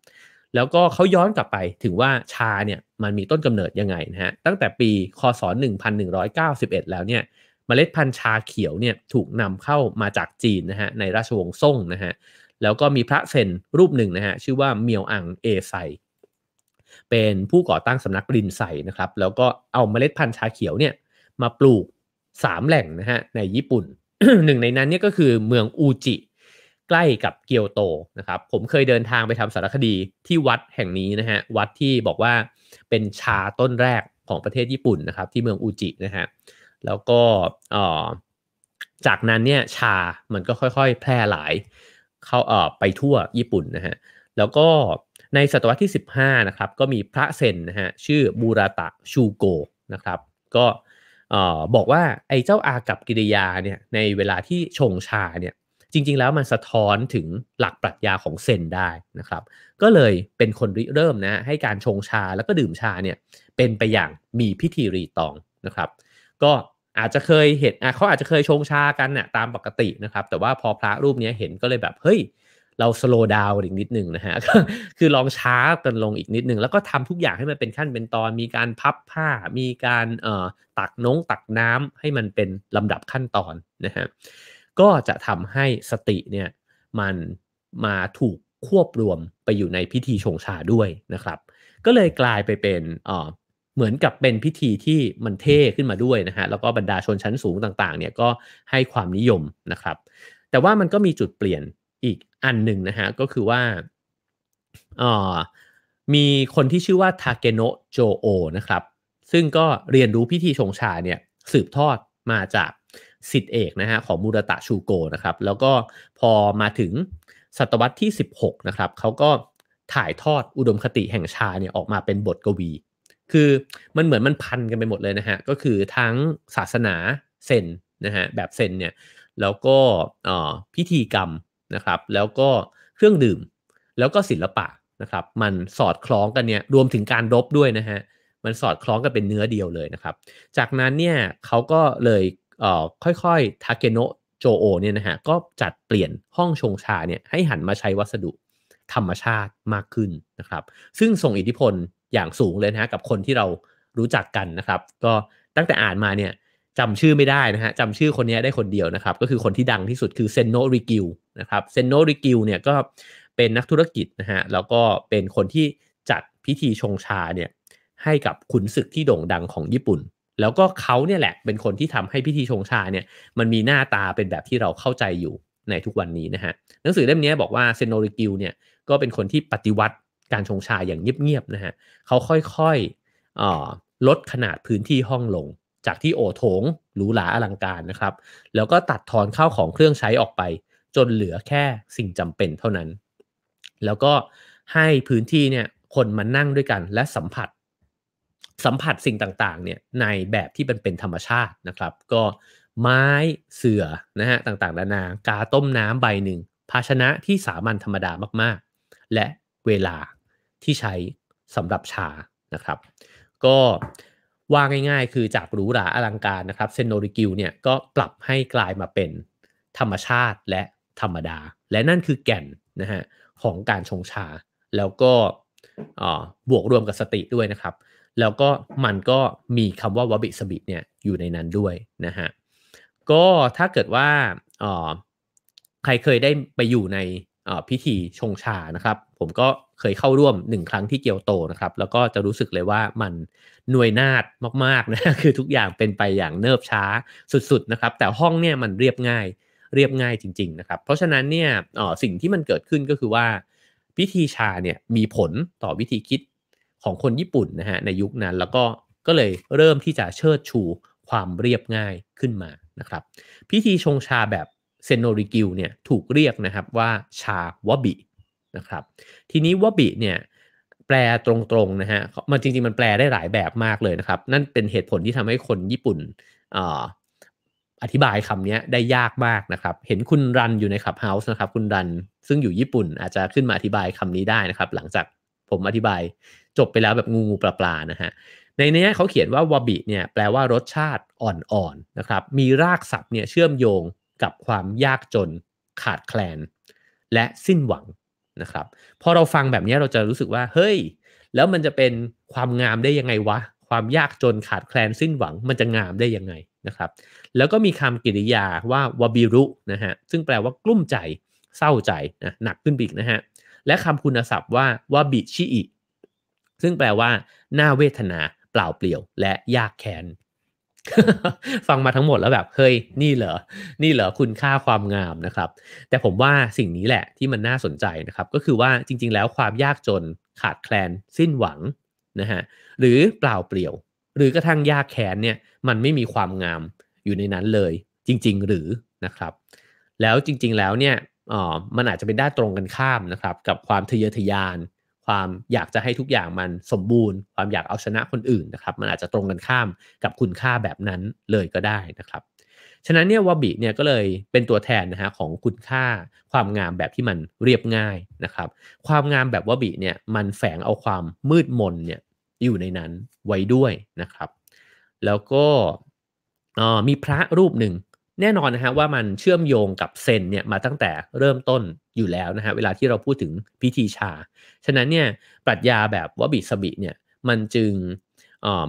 แล้วก็เขาย้อนกลับไปถึงว่าชาเนี่ยมันมีต้นกำเนิดยังไงนะฮะตั้งแต่ปีคศ1191 แล้วเนี่ยมเมล็ดพันธุ์ชาเขียวเนี่ยถูกนำเข้ามาจากจีนนะฮะในราชวงศ์ซ่งนะฮะแล้วก็มีพระเซนรูปหนึ่งนะฮะชื่อว่าเมียวอังเอไซเป็นผู้ก่อตั้งสำนักรินไซนะครับแล้วก็เอาเมล็ดพันธุ์ชาเขียวเนี่ยมาปลูกสามแหล่งนะฮะในญี่ปุ่นหนึ่งในนั้นเนี่ยก็คือเมืองอูจิใกล้กับเกียวโตนะครับ ผมเคยเดินทางไปทำสารคดีที่วัดแห่งนี้นะฮะวัดที่บอกว่าเป็นชาต้นแรกของประเทศญี่ปุ่นนะครับ ที่เมืองอูจินะฮะแล้วก็จากนั้นเนี่ยชามันก็ค่อยๆแพร่หลายเข้าไปทั่วญี่ปุ่นนะฮะแล้วก็ในศตวรรษที่ 15นะครับก็มีพระเซนนะฮะชื่อบูราตะชูโกนะครับ ก็บอกว่าไอ้เจ้าอากับกิริยาเนี่ยในเวลาที่ชงชาเนี่ยจริงๆแล้วมันสะท้อนถึงหลักปรัชญาของเซนได้นะครับ ก็เลยเป็นคนริเริ่มนะให้การชงชาแล้วก็ดื่มชาเนี่ยเป็นไปอย่างมีพิธีรีตองนะครับ ก็อาจจะเคยเห็นเขาอาจจะเคยชงชากันนะ่ะตามปกตินะครับแต่ว่าพอพระรูปนี้เห็นก็เลยแบบเฮ้ยเราสโลว์ดาวอีกนิดหนึ่งนะฮะ คือลองช้ากันลงอีกนิดหนึ่งแล้วก็ทำทุกอย่างให้มันเป็นขั้นเป็นตอน มีการพับผ้า มีการเอ่อตักน้องตักน้ำให้มันเป็นลำดับขั้นตอนนะฮะ ก็จะทำให้สติเนี่ยมันมาถูกควบรวมไปอยู่ในพิธีชงชาด้วยนะครับ ก็เลยกลายไปเป็นเอ่อเหมือนกับเป็นพิธีที่มันเท่ขึ้นมาด้วยนะฮะ แล้วก็บรรดาชนชั้นสูงต่าง ๆเนี่ยก็ให้ความนิยมนะครับ แต่ว่ามันก็มีจุดเปลี่ยนอันหนึ่งนะฮะก็คือว่าอมีคนที่ชื่อว่า ทาเกโนโจโอนะครับ ซึ่งก็เรียนรู้พิธีชงชาเนี่ยสืบทอดมาจากสิทธิเอกนะฮะของมูรตะชูโกนะครับ แล้วก็พอมาถึงศตวรรษที่ 16นะครับเขาก็ถ่ายทอดอุดมคติแห่งชาเนี่ยออกมาเป็นบทกวี คือมันเหมือนมันพันกันไปหมดเลยนะฮะ ก็คือทั้งศาสนาเซนนะฮะแบบเซนเนี่ย แล้วก็พิธีกรรมนะครับแล้วก็เครื่องดื่มแล้วก็ศิลปะนะครับมันสอดคล้องกันเนี่ยรวมถึงการรบด้วยนะฮะ มันสอดคล้องกันเป็นเนื้อเดียวเลยนะครับ จากนั้นเนี่ยเขาก็เลยเอ่อค่อยๆทาเกโนโจโอเนี่ยนะฮะก็จัดเปลี่ยนห้องชงชาเนี่ยให้หันมาใช้วัสดุธรรมชาติมากขึ้น นะครับซึ่งส่งอิทธิพลอย่างสูงเลยนะฮะกับคนที่เรารู้จักกันนะครับก็ตั้งแต่อ่านมาเนี่ยจำชื่อไม่ได้นะฮะจำชื่อคนนี้ได้คนเดียวนะครับก็คือคนที่ดังที่สุดคือเซนโนริกิวนะครับเซนโนริกิวเนี่ยก็เป็นนักธุรกิจนะฮะแล้วก็เป็นคนที่จัดพิธีชงชาเนี่ยให้กับขุนศึกที่โด่งดังของญี่ปุ่น แล้วก็เขาเนี่ยแหละเป็นคนที่ทำให้พิธีชงชาเนี่ยมันมีหน้าตาเป็นแบบที่เราเข้าใจอยู่ในทุกวันนี้นะฮะหนังสือเล่มนี้บอกว่าเซนโนริกิวเนี่ยก็เป็นคนที่ปฏิวัติการชงชาอย่างเงียบๆนะฮะเขาค่อยๆลดขนาดพื้นที่ห้องลง จากที่โอโถงหรูหราอลังการนะครับแล้วก็ตัดทอนข้าวของเครื่องใช้ออกไปจนเหลือแค่สิ่งจำเป็นเท่านั้น แล้วก็ให้พื้นที่เนี่ยคนมานั่งด้วยกัน และสัมผัสสัมผัสสิ่งต่างๆเนี่ยในแบบที่เป็นเป็นธรรมชาตินะครับ ก็ไม้เสือนะฮะต่างๆนานากาต้มน้ำใบหนึ่งภาชนะที่สามัญธรรมดามาก ๆ และเวลาที่ใช้สำหรับชานะครับ ก็ว่าง่าย ๆ คือจากหรูหราอลังการนะครับเซนโนริกิวเนี่ยก็ปรับให้กลายมาเป็นธรรมชาติและธรรมดาและนั่นคือแก่นนะฮะของการชงชาแล้วก็บวกรวมกับสติด้วยนะครับ แล้วก็มันก็มีคำว่าวบิสบิเนี่ยอยู่ในนั้นด้วยนะฮะก็ถ้าเกิดว่าใครเคยได้ไปอยู่ในพิธีชงชานะครับผมก็เคยเข้าร่วมหนึ่งครั้งที่เกียวโตนะครับ แล้วก็จะรู้สึกเลยว่ามันหน่วยนาดมากๆนะคือทุกอย่างเป็นไปอย่างเนิบช้าสุดๆนะครับแต่ห้องเนี่ยมันเรียบง่ายเรียบง่ายจริงๆ นะครับ เพราะฉะนั้นเนี่ยสิ่งที่มันเกิดขึ้นก็คือว่า พิธีชาเนี่ยมีผลต่อวิธีคิดของคนญี่ปุ่นนะฮะในยุคนั้นแล้วก็ก็เลยเริ่มที่จะเชิดชูความเรียบง่ายขึ้นมานะครับ พิธีชงชาแบบเซโนริกิวเนี่ยถูกเรียกนะครับว่าชาวบินะครับ ทีนี้วบิเนี่ยแปลตรงๆนะฮะมันจริงๆมันแปลได้หลายแบบมากเลยนะครับ นั่นเป็นเหตุผลที่ทำให้คนญี่ปุ่นอธิบายคำนี้ได้ยากมากนะครับ เห็นคุณรันอยู่ในขับเฮาส์นะครับคุณรันซึ่งอยู่ญี่ปุ่นอาจจะขึ้นมาอธิบายคำนี้ได้นะครับ หลังจากผมอธิบายจบไปแล้วแบบงูงูปลาปลานะฮะในนี้เขาเขียนว่าวาบิเนี่ยแปลว่ารสชาติอ่อนๆนะครับมีรากศัพท์เนี่ยเชื่อมโยงกับความยากจนขาดแคลน และสิ้นหวังนะครับพอเราฟังแบบนี้เราจะรู้สึกว่าเฮ้ยแล้วมันจะเป็นความงามได้ยังไงวะความยากจนขาดแคลนสิ้นหวัง มันจะงามได้ยังไงนะครับแล้วก็มีคำกริยาว่าวบิรุนะฮะซึ่งแปลว่ากลุ้มใจเศร้าใจนะหนักขึ้นปอีกนะฮะและคำคุณศัพท์ว่าวบิชิอิซึ่งแปลว่า หน้าเวทนาเปล่าเปลี่ยว และยากแค้นฟังมาทั้งหมดแล้วแบบเฮ้ย นี่เหรอนี่เหรอคุณค่าความงามนะครับ แต่ผมว่าสิ่งนี้แหละที่มันน่าสนใจนะครับก็คือว่าจริงๆแล้วความยากจนขาดแคลน สิ้นหวังนะฮะหรือเปล่าเปลี่ยวหรือกระทั่งยาแขนเนี่ยมันไม่มีความงามอยู่ในนั้นเลยจริงๆหรือนะครับ แล้วจริง ๆแล้วเนี่ยอ๋อมันอาจจะเป็นด้านตรงกันข้ามนะครับ กับความทะเยอทะยาน ความอยากจะให้ทุกอย่างมันสมบูรณ์ ความอยากเอาชนะคนอื่นนะครับมันอาจจะตรงกันข้ามกับคุณค่าแบบนั้นเลยก็ได้นะครับฉะนั้นเนี่ยวบิเนี่ยก็เลยเป็นตัวแทนนะฮะของคุณค่าความงามแบบที่มันเรียบง่ายนะครับ ความงามแบบวบิเนี่ยมันแฝงเอาความมืดมนเนี่ยอยู่ในนั้นไว้ด้วยนะครับ แล้วก็มีพระรูปหนึ่งแน่นอนนะฮะว่ามันเชื่อมโยงกับเซนเนี่ยมาตั้งแต่เริ่มต้นอยู่แล้วนะฮะเวลาที่เราพูดถึงพิธีชาฉะนั้นเนี่ยปรัชญาแบบวบิสบิเนี่ยมันจึง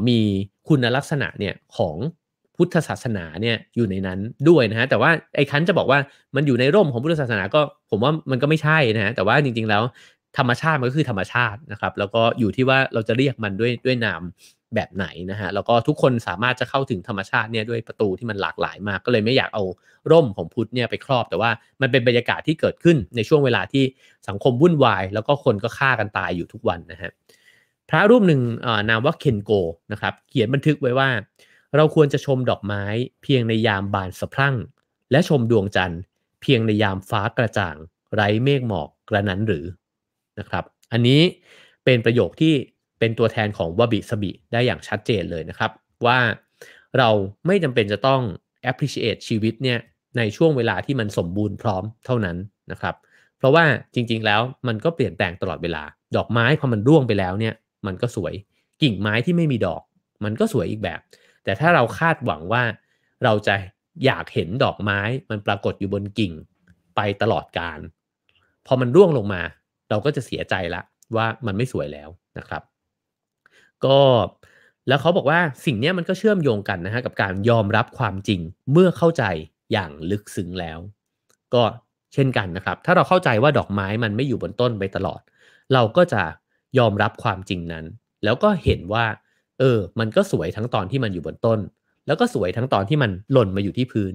มีคุณลักษณะเนี่ยของพุทธศาสนาเนี่ยอยู่ในนั้นด้วยนะฮะแต่ว่าไอ้คันจะบอกว่ามันอยู่ในร่มของพุทธศาสนาก็ผมว่ามันก็ไม่ใช่นะฮะแต่ว่าจริงๆ แล้วธรรมชาติมันก็คือธรรมชาตินะครับ แล้วก็อยู่ที่ว่าเราจะเรียกมันด้วยด้วยนามแบบไหนนะฮะ แล้วก็ทุกคนสามารถจะเข้าถึงธรรมชาติเนี่ยด้วยประตูที่มันหลากหลายมาก ก็เลยไม่อยากเอาร่มของพุทธเนี่ยไปครอบ แต่ว่ามันเป็นบรรยากาศที่เกิดขึ้นในช่วงเวลาที่สังคมวุ่นวาย แล้วก็คนก็ฆ่ากันตายอยู่ทุกวันนะฮะ พระรูปหนึ่งนามว่าเคนโกนะครับ เขียนบันทึกไว้ว่า เราควรจะชมดอกไม้ เพียงในยามบานสะพรั่ง และชมดวงจันทร์เพียงในยามฟ้ากระจ่างไร้เมฆหมอกกระนั้นหรือะครับอันนี้เป็นประโยคที่เป็นตัวแทนของวบิสบิ ได้อย่างชัดเจนเลยนะครับ ว่าเราไม่จำเป็นจะต้อง appreciate ชีวิตเนี่ยในช่วงเวลาที่มันสมบูรณ์พร้อมเท่านั้นนะครับเพราะว่าจริงๆ แล้วมันก็เปลี่ยนแปลงตลอดเวลา ดอกไม้พอมันร่วงไปแล้วเนี่ยมันก็สวยกิ่งไม้ที่ไม่มีดอก มันก็สวยอีกแบบ แต่ถ้าเราคาดหวังว่าเราจะอยากเห็นดอกไม้มันปรากฏอยู่บนกิ่งไปตลอดการพอมันร่วงลงมาเราก็จะเสียใจละว่ามันไม่สวยแล้วนะครับก็แล้วเขาบอกว่าสิ่งนี้มันก็เชื่อมโยงกันนะฮะกับการยอมรับความจริงเมื่อเข้าใจอย่างลึกซึ้งแล้ว ก็เช่นกันนะครับ ถ้าเราเข้าใจว่าดอกไม้มันไม่อยู่บนต้นไปตลอด เราก็จะยอมรับความจริงนั้น แล้วก็เห็นว่าเออมันก็สวยทั้งตอนที่มันอยู่บนต้น แล้วก็สวยทั้งตอนที่มันหล่นมาอยู่ที่พื้น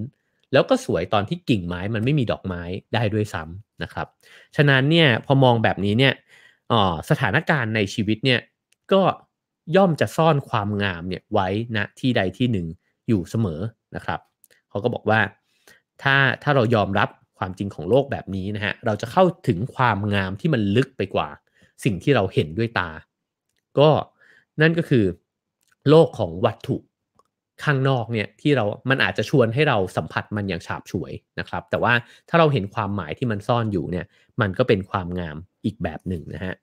แล้วก็สวยตอนที่กิ่งไม้มันไม่มีดอกไม้ได้ด้วยซ้ำนะครับ ฉะนั้นเนี่ยพอมองแบบนี้เนี่ยสถานการณ์ในชีวิตเนี่ยก็ย่อมจะซ่อนความงามเนี่ยไว้ณที่ใดที่หนึ่งอยู่เสมอนะครับ เขาก็บอกว่าถ้าถ้าเรายอมรับความจริงของโลกแบบนี้นะฮะเราจะเข้าถึงความงามที่มันลึกไปกว่าสิ่งที่เราเห็นด้วยตาก็นั่นก็คือโลกของวัตถุข้างนอกเนี่ยที่เรา มันอาจจะชวนให้เราสัมผัสมันอย่างฉาบฉวยนะครับ แต่ว่าถ้าเราเห็นความหมายที่มันซ่อนอยู่เนี่ย มันก็เป็นความงามอีกแบบหนึ่งนะฮะ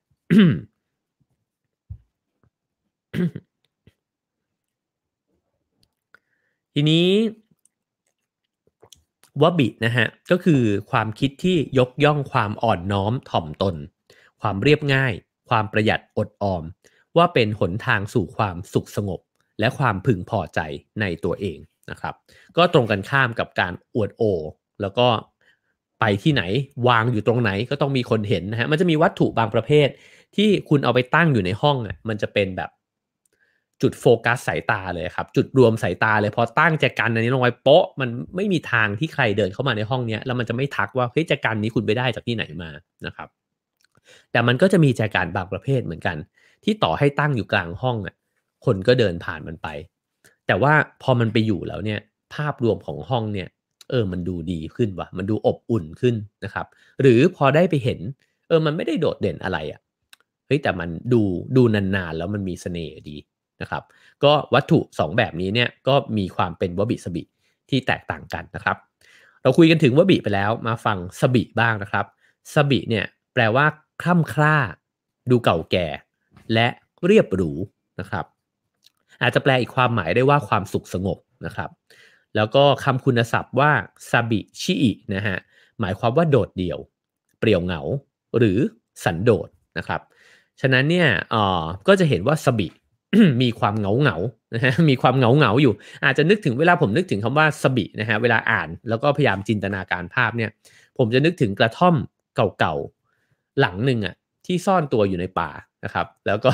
ทีนี้วบินะฮะ ก็คือความคิดที่ยกย่องความอ่อนน้อมถ่อมตน ความเรียบง่าย ความประหยัดอดออม ว่าเป็นหนทางสู่ความสุขสงบและความพึงพอใจในตัวเองนะครับ ก็ตรงกันข้ามกับการอวดโอ แล้วก็ไปที่ไหนวางอยู่ตรงไหนก็ต้องมีคนเห็นนะฮะมันจะมีวัตถุบางประเภท ที่คุณเอาไปตั้งอยู่ในห้องอ่ะมันจะเป็นแบบจุดโฟกัสสายตาเลยครับจุดรวมสายตาเลยพอตั้งแจกันอันนี้ลงไปโป๊ะมันไม่มีทางที่ใครเดินเข้ามาในห้องเนี้ยแล้วมันจะไม่ทักว่า เฮ้ยแจกันนี้คุณไปได้จากที่ไหนมานะครับ แต่มันก็จะมีแจกันบางประเภทเหมือนกัน ที่ต่อให้ตั้งอยู่กลางห้องอ่ะคนก็เดินผ่านมันไป แต่ว่าพอมันไปอยู่แล้วเนี่ยภาพรวมของห้องเนี่ย เออมันดูดีขึ้นวะมันดูอบอุ่นขึ้นนะครับ หรือพอได้ไปเห็น เออมันไม่ได้โดดเด่นอะไรอะ่ะเฮ้ยแต่มันดูดูนานๆแล้วมันมีสเสน่ห์ดีนะครับ ก็วัตถุ 2 แบบนี้เนี่ยก็มีความเป็นวบิสบิ ที่แตกต่างกันนะครับ เราคุยกันถึงวบิไปแล้วมาฟังสบิบ้างนะครับ สบิเนี่ยแปลว่าคล่ำคร่า ดูเก่าแก่ และเรียบหรูนะครับอาจจะแปลอีกความหมายได้ว่าความสุขสงบนะครับ แล้วก็คำคุณศัพท์ว่าซาบิชิอินะฮะ หมายความว่าโดดเดี่ยว เปรี่ยวเหงา หรือสันโดษนะครับ ฉะนั้นเนี่ยอ่อก็จะเห็นว่าซาบิมีความเหงาเหงานะฮะมีความเหงาเหงาอยู่ อาจจะนึกถึงเวลาผมนึกถึงคำว่าสบินะฮะ เวลาอ่านแล้วก็พยายามจินตนาการภาพเนี่ย ผมจะนึกถึงกระท่อมเก่าๆ หลังหนึ่งอะ่ะที่ซ่อนตัวอยู่ในป่านะครับ แล้วก็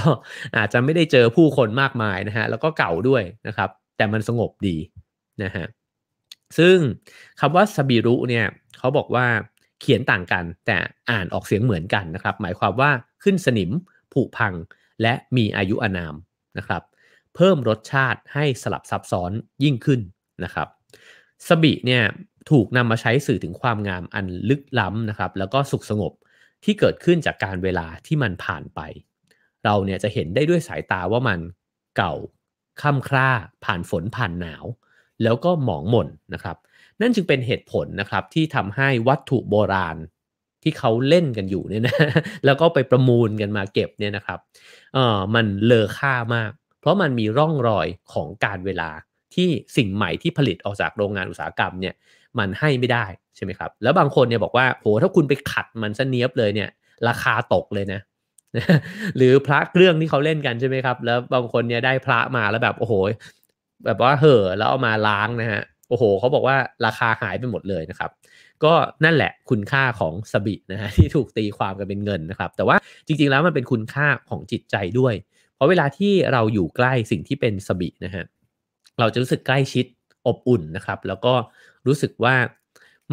อาจจะไม่ได้เจอผู้คนมากมายนะฮะ แล้วก็เก่าด้วยนะครับ แต่มันสงบดีนะฮะ ซึ่งคำว่าสบิรุเนี่ย เขาบอกว่าเขียนต่างกันแต่อ่านออกเสียงเหมือนกันนะครับ หมายความว่าขึ้นสนิมผุพัง และมีอายุอนามนะครับ เพิ่มรสชาติให้สลับซับซ้อนยิ่งขึ้นนะครับสบิเนี่ยถูกนำมาใช้สื่อถึงความงามอันลึกล้ำนะครับ แล้วก็สุขสงบที่เกิดขึ้นจากการเวลาที่มันผ่านไปเราเนี่ยจะเห็นได้ด้วยสายตาว่ามันเก่าค่ำคร่าผ่านฝนผ่านหนาว แล้วก็หมองหม่นนะครับ นั่นจึงเป็นเหตุผลนะครับที่ทำให้วัตถุโบราณที่เขาเล่นกันอยู่เนี่ยนะแล้วก็ไปประมูลกันมาเก็บเนี่ยนะครับเออมันเลอค่ามาก เพราะมันมีร่องรอยของการเวลาที่สิ่งใหม่ที่ผลิตออกจากโรงงานอุตสาหกรรมเนี่ยมันให้ไม่ได้ใช่ไหมครับ แล้วบางคนเนี่ยบอกว่าโหถ้าคุณไปขัดมันซะเนี้ยบเลยเนี่ย ราคาตกเลยนะหรือพระเครื่องที่เขาเล่นกันใช่ไหมครับแล้วบางคนเนี่ยได้พระมาแล้วแบบโอ้โหแบบว่าเห่อแล้วเอามาล้างนะฮะโอ้โห เขาบอกว่าราคาหายไปหมดเลยนะครับ ก็นั่นแหละคุณค่าของสบินะฮะที่ถูกตีความกันเป็นเงินนะครับ แต่ว่าจริงๆแล้วมันเป็นคุณค่าของจิตใจด้วย เพราะเวลาที่เราอยู่ใกล้สิ่งที่เป็นสบินะฮะเราจะรู้สึกใกล้ชิดอบอุ่นนะครับ แล้วก็รู้สึกว่า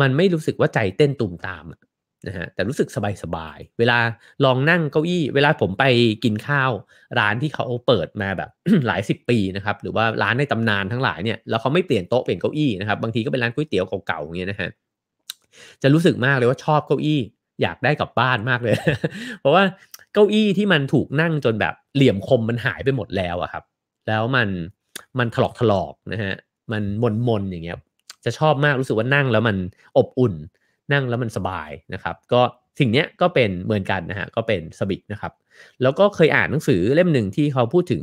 มันไม่รู้สึกว่าใจเต้นตุ่มตามนะฮะแต่รู้สึกสบายๆเวลาลองนั่งเก้าอี้ เวลาผมไปกินข้าว ร้านที่เขาเปิดมาแบบหลายสิบปีนะครับ หรือว่าร้านในตำนานทั้งหลายเนี่ย แล้วเขาไม่เปลี่ยนโต๊ะ เปลี่ยนเก้าอี้นะครับ บางทีก็เป็นร้านก๋วยเตี๋ยวเก่าๆอย่างเงี้ยนะฮะ จะรู้สึกมากเลยว่าชอบเก้าอี้ อยากได้กลับบ้านมากเลย เพราะว่าเก้าอี้ที่มันถูกนั่งจนแบบเหลี่ยมคมมันหายไปหมดแล้วอะครับ แล้วมันมันถลอกถลอกนะฮะ มันมนๆอย่างเงี้ย จะชอบมากรู้สึกว่านั่งแล้วมันอบอุ่นนั่งแล้วมันสบายนะครับก็สิ่งนี้ก็เป็นเหมือนกันนะฮะก็เป็นสบิกนะครับแล้วก็เคยอ่านหนังสือเล่มหนึ่งที่เขาพูดถึง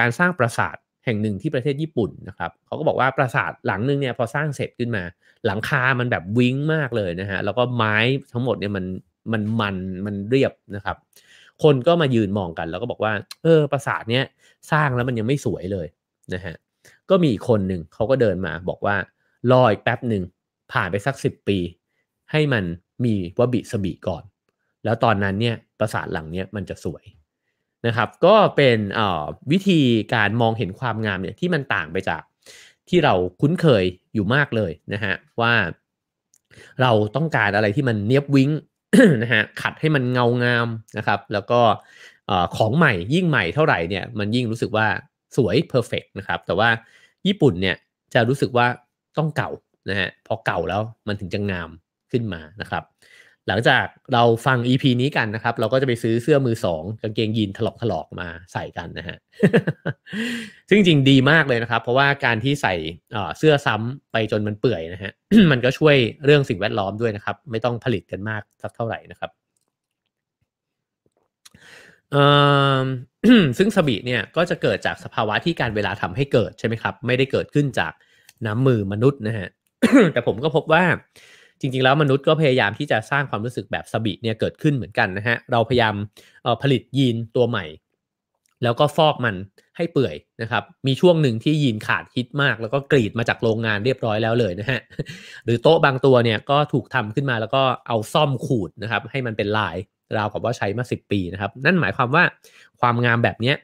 การสร้างปราสาทแห่งหนึ่งที่ประเทศญี่ปุ่นนะครับ เขาก็บอกว่าปราสาทหลังนึงเนี่ยพอสร้างเสร็จขึ้นมาหลังคา มันแบบวิ้งมากเลยนะฮะแล้วก็ไม้ทั้งหมดเนี่ยมันมันมันมันเรียบนะครับคนก็มายืนมองกัน แล้วก็บอกว่าเออปราสาทเนี้ยสร้างแล้วมันยังไม่สวยเลยนะฮะก็มีอีกคนหนึ่งเขาก็เดินมาบอกว่ารออีกแป๊บหนึ่งผ่านไปสักสิบปีให้มันมีวบิสบีก่อน แล้วตอนนั้นเนี่ย ประสาทหลังเนี่ยมันจะสวยนะครับ ก็เป็นวิธีการมองเห็นความงามเนี่ยที่มันต่างไปจากที่เราคุ้นเคยอยู่มากเลยนะฮะว่า เราต้องการอะไรที่มันเนียบวิ้งนะฮะขัดให้มันเงางามนะครับ แล้วก็ของใหม่ยิ่งใหม่เท่าไหร่เนี่ยมันยิ่งรู้สึกว่าสวยเพอร์เฟกนะครับ แต่ว่าญี่ปุ่นเนี่ยจะรู้สึกว่าต้องเก่านะฮะพอเก่าแล้วมันถึงจะงามขึ้นมานะครับ หลังจากเราฟัง EP นี้กันนะครับ เราก็จะไปซื้อเสื้อมือสองกางเกงยีนถลอกถลอกมาใส่กันนะฮะซึ่งจริงดีมากเลยนะครับ เพราะว่าการที่ใส่เสื้อซ้ำไปจนมันเปื่อยนะฮะมันก็ช่วยเรื่องสิ่งแวดล้อมด้วยนะครับ ไม่ต้องผลิตกันมากสักเท่าไหร่นะครับซึ่งสบีเนี่ย ก็จะเกิดจากสภาวะที่การเวลาทำให้เกิดใช่ไหมครับไม่ได้เกิดขึ้นจากน้ำมือมนุษย์นะฮะแต่ผมก็พบว่าจริง ๆ แล้วมนุษย์ก็พยายามที่จะสร้างความรู้สึกแบบสบิเนี่ยเกิดขึ้นเหมือนกันนะฮะเราพยายามผลิตยีนตัวใหม่ แล้วก็ฟอกมันให้เปื่อยนะครับ มีช่วงหนึ่งที่ยีนขาดฮิตมาก แล้วก็กรีดมาจากโรงงานเรียบร้อยแล้วเลยนะฮะหรือโต๊ะบางตัวเนี่ยก็ถูกทำขึ้นมาแล้วก็เอาซ่อมขูดนะครับ ให้มันเป็นลายราวกับว่าใช้มา10ปีนะครับ นั่นหมายความว่าความงามแบบเนี้ย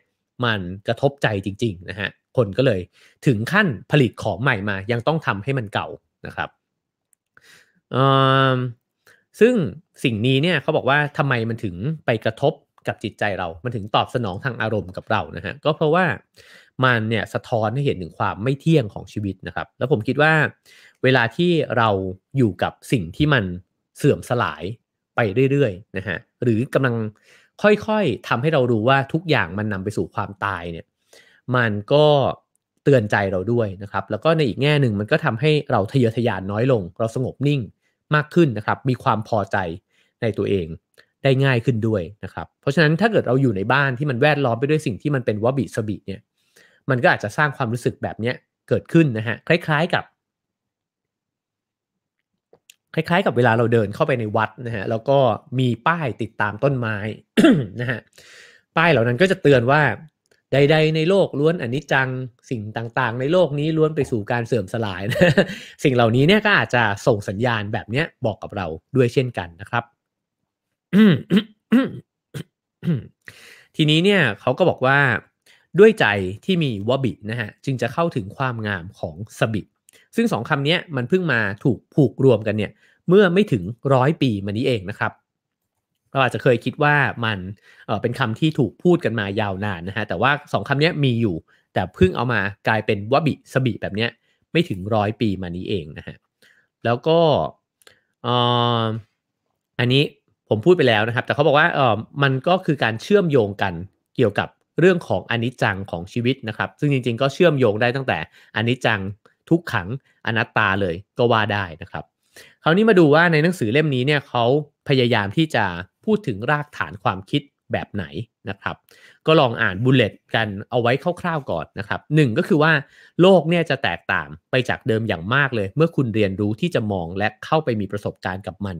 มันกระทบใจจริงๆนะฮะคนก็เลยถึงขั้นผลิตของใหม่มา ยังต้องทำให้มันเก่านะครับซึ่งสิ่งนี้เนี่ยเขาบอกว่าทำไมมันถึงไปกระทบกับจิตใจเรา มันถึงตอบสนองทางอารมณ์กับเรานะฮะ ก็เพราะว่ามันเนี่ยสะท้อนให้เห็นถึงความไม่เที่ยงของชีวิตนะครับ แล้วผมคิดว่า เวลาที่เราอยู่กับสิ่งที่มันเสื่อมสลายไปเรื่อยๆนะฮะ หรือกำลังค่อยๆทำให้เรารู้ว่าทุกอย่างมันนำไปสู่ความตายเนี่ย มันก็เตือนใจเราด้วยนะครับ แล้วก็ในอีกแง่หนึ่งมันก็ทำให้เราทะเยอทะยานน้อยลง เราสงบนิ่งมากขึ้นนะครับ มีความพอใจในตัวเองได้ง่ายขึ้นด้วยนะครับ เพราะฉะนั้นถ้าเกิดเราอยู่ในบ้านที่มันแวดล้อมไปด้วยสิ่งที่มันเป็นวบิสบิเนี่ย มันก็อาจจะสร้างความรู้สึกแบบเนี้ยเกิดขึ้นนะฮะคล้ายๆกับ คล้ายๆกับเวลาเราเดินเข้าไปในวัดนะฮะแล้วก็มีป้ายติดตามต้นไม้นะฮะป้ายเหล่านั้นก็จะเตือนว่าใดๆในโลกล้วนอนิจจัง สิ่งต่างๆ ในโลกนี้ล้วนไปสู่การเสื่อมสลายนะสิ่งเหล่านี้เนี่ยก็อาจจะส่งสัญญาณแบบเนี้ยบอกกับเราด้วยเช่นกันนะครับทีนี้เนี่ยเขาก็บอกว่าด้วยใจที่มีวบินะฮะจึงจะเข้าถึงความงามของสบิซึ่งสองคำนี้มันเพิ่งมาถูกผูกรวมกันเนี่ย เมื่อไม่ถึงร้อยปีมานี้เองนะครับเราอาจจะเคยคิดว่ามันเเป็นคำที่ถูกพูดกันมายาวนานนะฮะ แต่ว่าสองคำนี้มีอยู่แต่เพิ่งเอามากลายเป็นวบิสบิแบบเนี้ยไม่ถึงร้อยปีมานี้เองนะฮะ แล้วก็อันนี้ผมพูดไปแล้วนะครับ แต่เขาบอกว่าเออมันก็คือการเชื่อมโยงกันเกี่ยวกับเรื่องของอนิจจังของชีวิตนะครับ ซึ่งจริงๆก็เชื่อมโยงได้ตั้งแต่ อนิจจังทุกขังอนัตตาเลยก็ว่าได้นะครับคราวนี้มาดูว่าในหนังสือเล่มนี้เนี่ยเขาพยายามที่จะพูดถึงรากฐานความคิดแบบไหนนะครับ ก็ลองอ่านบุลเลตกันเอาไว้คร่าวๆก่อนนะครับหนึ่งก็คือว่าโลกเนี่ยจะแตกต่างไปจากเดิมอย่างมากเลย เมื่อคุณเรียนรู้ที่จะมองและเข้าไปมีประสบการณ์กับมัน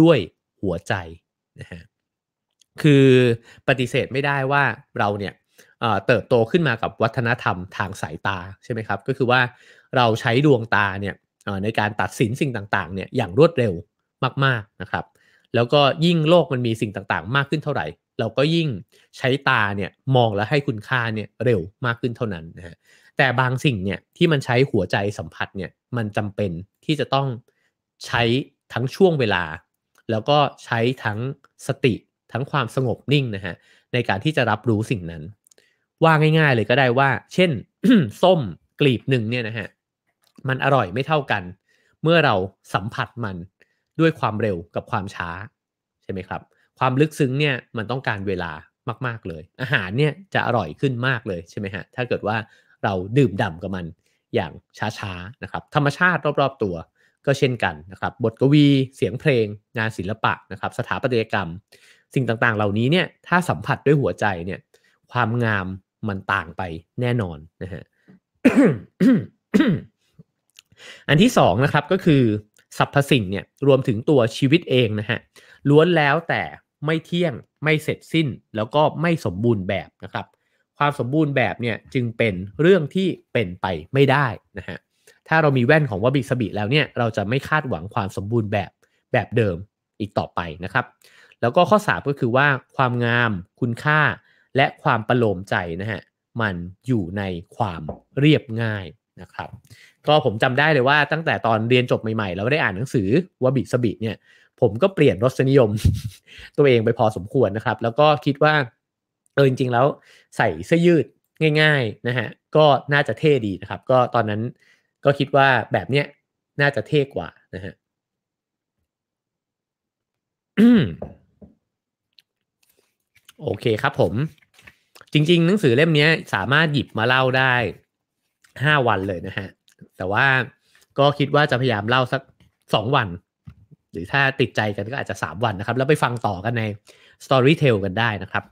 ด้วยหัวใจนะฮะคือปฏิเสธไม่ได้ว่าเราเนี่ยเติบโตขึ้นมากับวัฒนธรรมทางสายตาใช่ไหมครับก็คือว่าเราใช้ดวงตาเนี่ยในการตัดสินสิ่งต่างๆเนี่ยอย่างรวดเร็วมาก ๆนะครับแล้วก็ยิ่งโลกมันมีสิ่งต่างๆ มากขึ้นเท่าไหร่ เราก็ยิ่งใช้ตาเนี่ย มองและให้คุณค่าเนี่ยเร็วมากขึ้นเท่านั้นนะฮะแต่บางสิ่งเนี่ยที่มันใช้หัวใจสัมผัสเนี่ยมันจำเป็นที่จะต้องใช้ทั้งช่วงเวลา แล้วก็ใช้ทั้งสติทั้งความสงบนิ่งนะฮะในการที่จะรับรู้สิ่งนั้น ว่าง่ายๆเลยก็ได้ว่าเช่น ส้มกลีบหนึ่งเนี่ยนะฮะมันอร่อยไม่เท่ากันเมื่อเราสัมผัสมันด้วยความเร็วกับความช้าใช่ไหมครับ ความลึกซึ้งเนี่ยมันต้องการเวลามาก ๆเลย อาหารเนี่ยจะอร่อยขึ้นมากเลยใช่ไหมฮะถ้าเกิดว่าเราดื่มด่ากับมันอย่างช้าๆนะครับ ธรรมชาติรอบๆตัวก็เช่นกันนะครับ บทกวีเสียงเพลงงานศิลปะนะครับ สถาปัตยกรรม สิ่งต่าง ๆ เหล่านี้เนี่ย ถ้าสัมผัสด้วยหัวใจเนี่ย ความงามมันต่างไปแน่นอนนะฮะอันที่สองนะครับก็คือสรรพสิ่งเนี่ยรวมถึงตัวชีวิตเองนะฮะล้วนแล้วแต่ไม่เที่ยงไม่เสร็จสิ้นแล้วก็ไม่สมบูรณ์แบบนะครับความสมบูรณ์แบบเนี่ยจึงเป็นเรื่องที่เป็นไปไม่ได้นะฮะถ้าเรามีแว่นของวบิสบิแล้วเนี่ยเราจะไม่คาดหวังความสมบูรณ์แบบแบบเดิมอีกต่อไปนะครับแล้วก็ข้อ3ก็คือว่าความงามคุณค่าและความประโลมใจนะฮะมันอยู่ในความเรียบง่ายนะครับก็ผมจำได้เลยว่าตั้งแต่ตอนเรียนจบใหม่ๆแล้วได้อ่านหนังสือวบิสบิเนี่ย ผมก็เปลี่ยนรสนิยม ตัวเองไปพอสมควรนะครับ แล้วก็คิดว่าเออจริง ๆ แล้วใส่เสื้อยืดง่ายๆนะฮะก็น่าจะเท่ดีนะครับ ก็ตอนนั้นก็คิดว่าแบบเนี้ยน่าจะเท่กว่านะฮะโอเคครับผมจริง ๆ หนังสือเล่มนี้สามารถหยิบมาเล่าได้ห้าวันเลยนะฮะ แต่ว่าก็คิดว่าจะพยายามเล่าสักสองวัน หรือถ้าติดใจกันก็อาจจะสามวันนะครับ แล้วไปฟังต่อกันใน Storytel กันได้นะครับ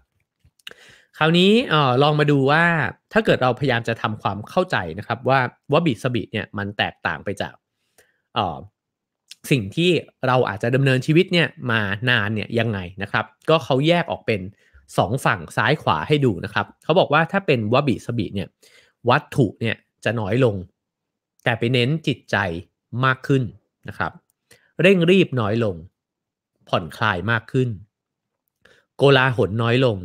คราวนี้ออลองมาดูว่าถ้าเกิดเราพยายามจะทำความเข้าใจนะครับว่าว่าบิตสบิตเนี่ยมันแตกต่างไปจากสิ่งที่เราอาจจะดำเนินชีวิตเนี่ยมานานเนี่ยยังไงนะครับ ก็เขาแยกออกเป็นสองฝั่งซ้ายขวาให้ดูนะครับ เขาบอกว่าถ้าเป็นวับิสบิเนี่ยวัตถุเนี่ยจะน้อยลง แต่ไปเน้นจิตใจมากขึ้นนะครับ เร่งรีบน้อยลง ผ่อนคลายมากขึ้น โกลาหลน้อยลง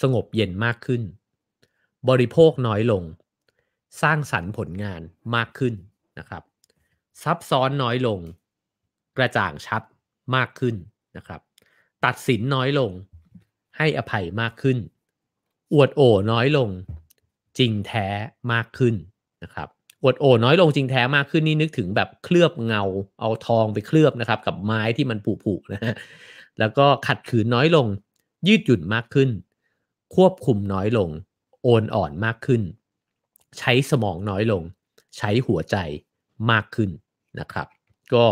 สงบเย็นมากขึ้น บริโภคน้อยลง สร้างสรรค์ผลงานมากขึ้นนะครับ ซับซ้อนน้อยลง กระจ่างชัดมากขึ้นนะครับ ตัดสินน้อยลงให้อภัยมากขึ้น อวดโอ้น้อยลงจริงแท้มากขึ้นนะครับอวดโอน้อยลงจริงแท้มากขึ้นนี่นึกถึงแบบเคลือบเงาเอาทองไปเคลือบนะครับ กับไม้ที่มันผุๆนะฮะแล้วก็ขัดขืนน้อยลงยืดหยุ่นมากขึ้น ควบคุมน้อยลงโอนอ่อนมากขึ้น ใช้สมองน้อยลง ใช้หัวใจมากขึ้นนะครับ ก็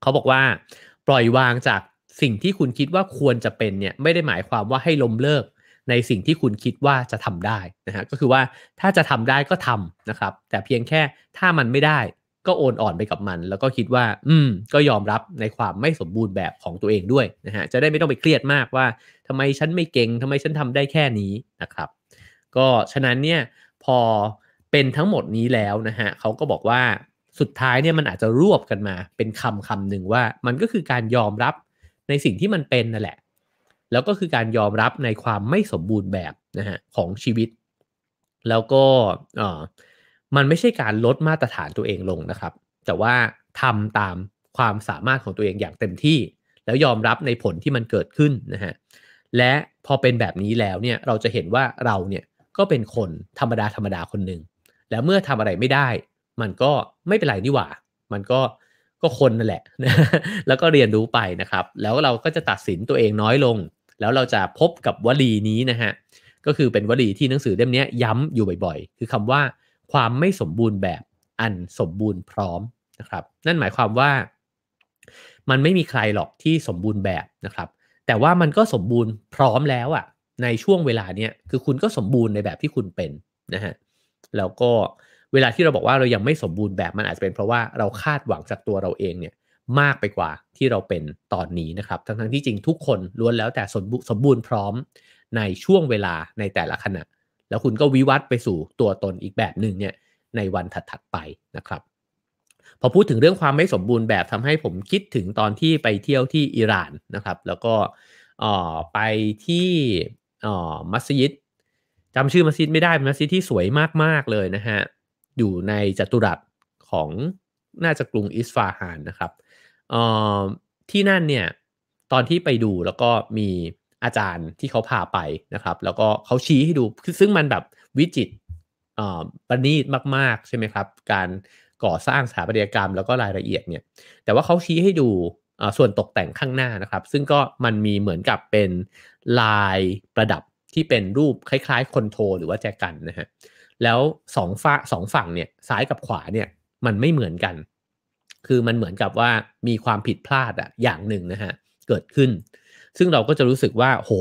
เขาบอกว่าปล่อยวางจากสิ่งที่คุณคิดว่าควรจะเป็นเนี่ยไม่ได้หมายความว่าให้ลมเลิกในสิ่งที่คุณคิดว่าจะทำได้นะฮะก็คือว่าถ้าจะทำได้ก็ทำนะครับแต่เพียงแค่ถ้ามันไม่ได้ก็โอนอ่อนไปกับมัน แล้วก็คิดว่าอืมก็ยอมรับในความไม่สมบูรณ์แบบของตัวเองด้วยนะฮะจะได้ไม่ต้องไปเครียดมากว่า ทำไมฉันไม่เก่งทำไมฉันทำได้แค่นี้นะครับก็ฉะนั้นเนี่ยพอเป็นทั้งหมดนี้แล้วนะฮะเขาก็บอกว่าสุดท้ายเนี่ยมันอาจจะรวบกันมาเป็นคำคำหนึ่งว่า มันก็คือการยอมรับในสิ่งที่มันเป็นนั่นแหละแล้วก็คือการยอมรับในความไม่สมบูรณ์แบบนะฮะของชีวิต แล้วก็มันไม่ใช่การลดมาตรฐานตัวเองลงนะครับ แต่ว่าทำตามความสามารถของตัวเองอย่างเต็มที่ แล้วยอมรับในผลที่มันเกิดขึ้นนะฮะและพอเป็นแบบนี้แล้วเนี่ยเราจะเห็นว่าเราเนี่ยก็เป็นคนธรรมดาธรรมดาคนหนึ่งแล้วเมื่อทำอะไรไม่ได้มันก็ไม่เป็นไรนี่หว่ามันก็ก็คนนั่นแหละ แล้วก็เรียนรู้ไปนะครับ แล้วเราก็จะตัดสินตัวเองน้อยลงแล้วเราจะพบกับวลีนี้นะฮะ ก็คือเป็นวลีที่หนังสือเล่มนี้ย้ำอยู่บ่อย ๆ คือคำว่า ความไม่สมบูรณ์แบบอันสมบูรณ์พร้อมนะครับ นั่นหมายความว่ามันไม่มีใครหรอกที่สมบูรณ์แบบนะครับ แต่ว่ามันก็สมบูรณ์พร้อมแล้วอะในช่วงเวลาเนี้ย คือคุณก็สมบูรณ์ในแบบที่คุณเป็นนะฮะ แล้วก็เวลาที่เราบอกว่าเรายังไม่สมบูรณ์แบบ มันอาจจะเป็น เพราะว่าเราคาดหวังจากตัวเราเองเนี่ยมากไปกว่าที่เราเป็นตอนนี้นะครับ ทั้งๆที่จริงทุกคนล้วนแล้วแต่สมสมบูรณ์พร้อมในช่วงเวลาในแต่ละขณะ แล้วคุณก็วิวัฒน์ไปสู่ตัวตนอีกแบบหนึ่งเนี่ยในวันถัดๆไปนะครับ พอพูดถึงเรื่องความไม่สมบูรณ์แบบทำให้ผมคิดถึงตอนที่ไปเที่ยวที่อิหร่านนะครับ แล้วก็ไปที่มัสยิดจำชื่อมัสยิดไม่ได้มัสยิดที่สวยมากๆเลยนะฮะอยู่ในจัตุรัสของน่าจะกรุงอิสฟาฮานนะครับที่นั่นเนี่ยตอนที่ไปดูแล้วก็มีอาจารย์ที่เขาพาไปนะครับ แล้วก็เขาชี้ให้ดูซึ่งมันแบบวิจิตประณีตมาก ๆใช่ไหมครับการก่อสร้างสถาปัตยกรรมแล้วก็รายละเอียดเนี่ยแต่ว่าเขาชี้ให้ดูส่วนตกแต่งข้างหน้านะครับ ซึ่งก็มันมีเหมือนกับเป็นลายประดับที่เป็นรูปคล้ายๆคนโทรหรือว่าแจกันนะฮะแล้วสองฝั่งเนี่ยซ้ายกับขวาเนี่ยมันไม่เหมือนกันคือมันเหมือนกับว่ามีความผิดพลาดอะอย่างหนึ่งนะฮะเกิดขึ้น ซึ่งเราก็จะรู้สึกว่าโห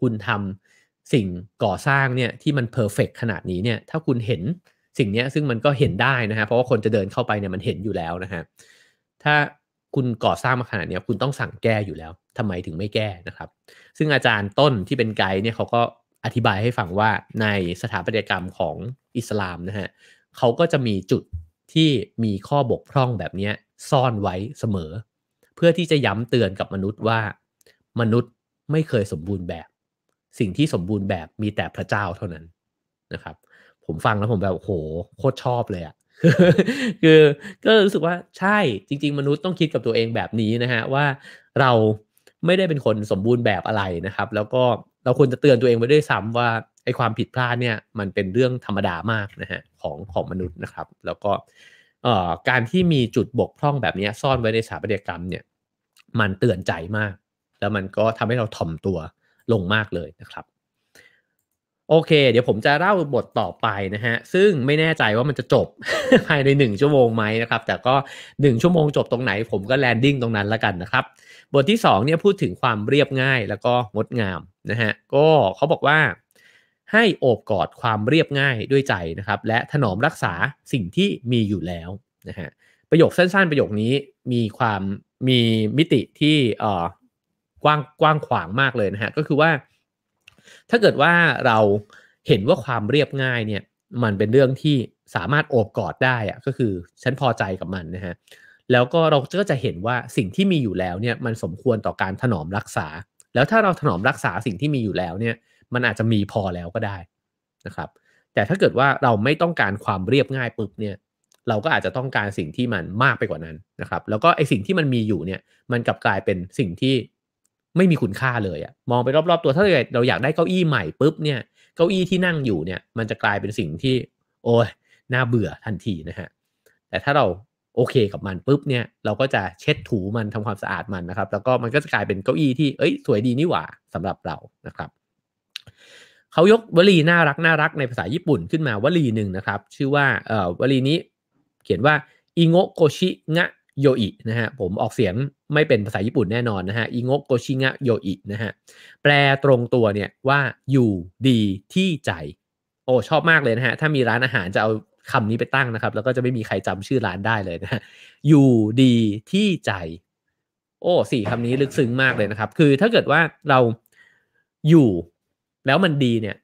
คุณทำสิ่งก่อสร้างเนี่ยที่มันเพอร์เฟกขนาดนี้เนี่ย ถ้าคุณเห็นสิ่งนี้ซึ่งมันก็เห็นได้นะฮะเพราะว่าคนจะเดินเข้าไปเนี่ยมันเห็นอยู่แล้วนะฮะถ้าคุณก่อสร้างมาขนาดนี้คุณต้องสั่งแก้อยู่แล้วทำไมถึงไม่แก้นะครับ ซึ่งอาจารย์ต้นที่เป็นไกด์เนี่ยเขาก็อธิบายให้ฟังว่าในสถาปัตยกรรมของอิสลามนะฮะเขาก็จะมีจุดที่มีข้อบกพร่องแบบนี้ซ่อนไว้เสมอเพื่อที่จะย้ำเตือนกับมนุษย์ว่า มนุษย์ไม่เคยสมบูรณ์แบบสิ่งที่สมบูรณ์แบบมีแต่พระเจ้าเท่านั้นนะครับ ผมฟังแล้วผมแบบโหโคตรชอบเลยอะคือก็รู้สึกว่าใช่จริงๆ มนุษย์ต้องคิดกับตัวเองแบบนี้นะฮะว่าเราไม่ได้เป็นคนสมบูรณ์แบบอะไรนะครับ แล้วก็เราควรจะเตือนตัวเองไว้ด้วยซ้ำว่าไอ้ความผิดพลาดเนี่ยมันเป็นเรื่องธรรมดามากนะฮะของของมนุษย์นะครับ แล้วก็การที่มีจุดบกพร่องแบบนี้ซ่อนไว้ในสถาปัตยกรรมเนี่ยมันเตือนใจมาก แล้วมันก็ทำให้เราถ่อมตัวลงมากเลยนะครับ โอเคเดี๋ยวผมจะเล่าบทต่อไปนะฮะ ซึ่งไม่แน่ใจว่ามันจะจบภายใน 1 ชั่วโมงไหมนะครับ แต่ก็ 1 ชั่วโมงจบตรงไหนผมก็แลนดิ้งตรงนั้นแล้วกันนะครับ บทที่2เนี่ยพูดถึงความเรียบง่ายแล้วก็งดงามนะฮะก็เขาบอกว่าให้โอบกอดความเรียบง่ายด้วยใจนะครับและถนอมรักษาสิ่งที่มีอยู่แล้วนะฮะประโยคสั้นๆประโยคนี้มีความมีมิติที่เอ่อกว้างกว้างขวางมากเลยนะฮะก็คือว่า ถ้าเกิดว่าเราเห็นว่าความเรียบง่ายเนี่ยมันเป็นเรื่องที่สามารถโอบกอดได้อะก็คือ ฉันพอใจกับมันนะฮะแล้วก็เราก็จะเห็นว่าสิ่งที่มีอยู่แล้วเนี่ยมันสมควรต่อการถนอมรักษา แล้วถ้าเราถนอมรักษาสิ่งที่มีอยู่แล้วเนี่ยมันอาจจะมีพอแล้วก็ได้นะครับ แต่ถ้าเกิดว่าเราไม่ต้องการความเรียบง่ายปุ๊บเนี่ย เราก็อาจจะต้องการสิ่งที่มันมากไปกว่านั้นนะครับ แล้วก็ไอสิ่งที่มันมีอยู่เนี่ย มันกลับกลายเป็นสิ่งที่ไม่มีคุณค่าเลยอะมองไปรอบ ๆ ตัวถ้าเราอยากได้เก้าอี้ใหม่ปุ๊บเนี่ยเก้าอี้ที่นั่งอยู่เนี่ย มันจะกลายเป็นสิ่งที่ โอ้ยน่าเบื่อทันทีนะฮะแต่ถ้าเราโอเคกับมันปุ๊บเนี่ยเราก็จะเช็ดถูมันทำความสะอาดมันนะครับ แล้วก็มันก็จะกลายเป็นเก้าอี้ที่เอ้ย สวยดีนี่หว่าสำหรับเรานะครับเขายกวลีน่ารักน่ารักในภาษาญี่ปุ่นขึ้นมาวลีหนึ่งนะครับ ชื่อว่าเอ่อวลีนี้เขียนว่าอิโงโกชิงะโยอินะฮะผมออกเสียงไม่เป็นภาษาญี่ปุ่นแน่นอนนะฮะอิโงโกชิงะโยอินะฮะแปลตรงตัวเนี่ยว่าอยู่ดีที่ใจโอ้ชอบมากเลยนะฮะถ้ามีร้านอาหารจะเอาคำนี้ไปตั้งนะครับแล้วก็จะไม่มีใครจำชื่อร้านได้เลยนะฮะอยู่ดีที่ใจโอ้สี่คำนี้ลึกซึ้งมากเลยนะครับ คือถ้าเกิดว่าเราอยู่แล้วมันดีเนี่ย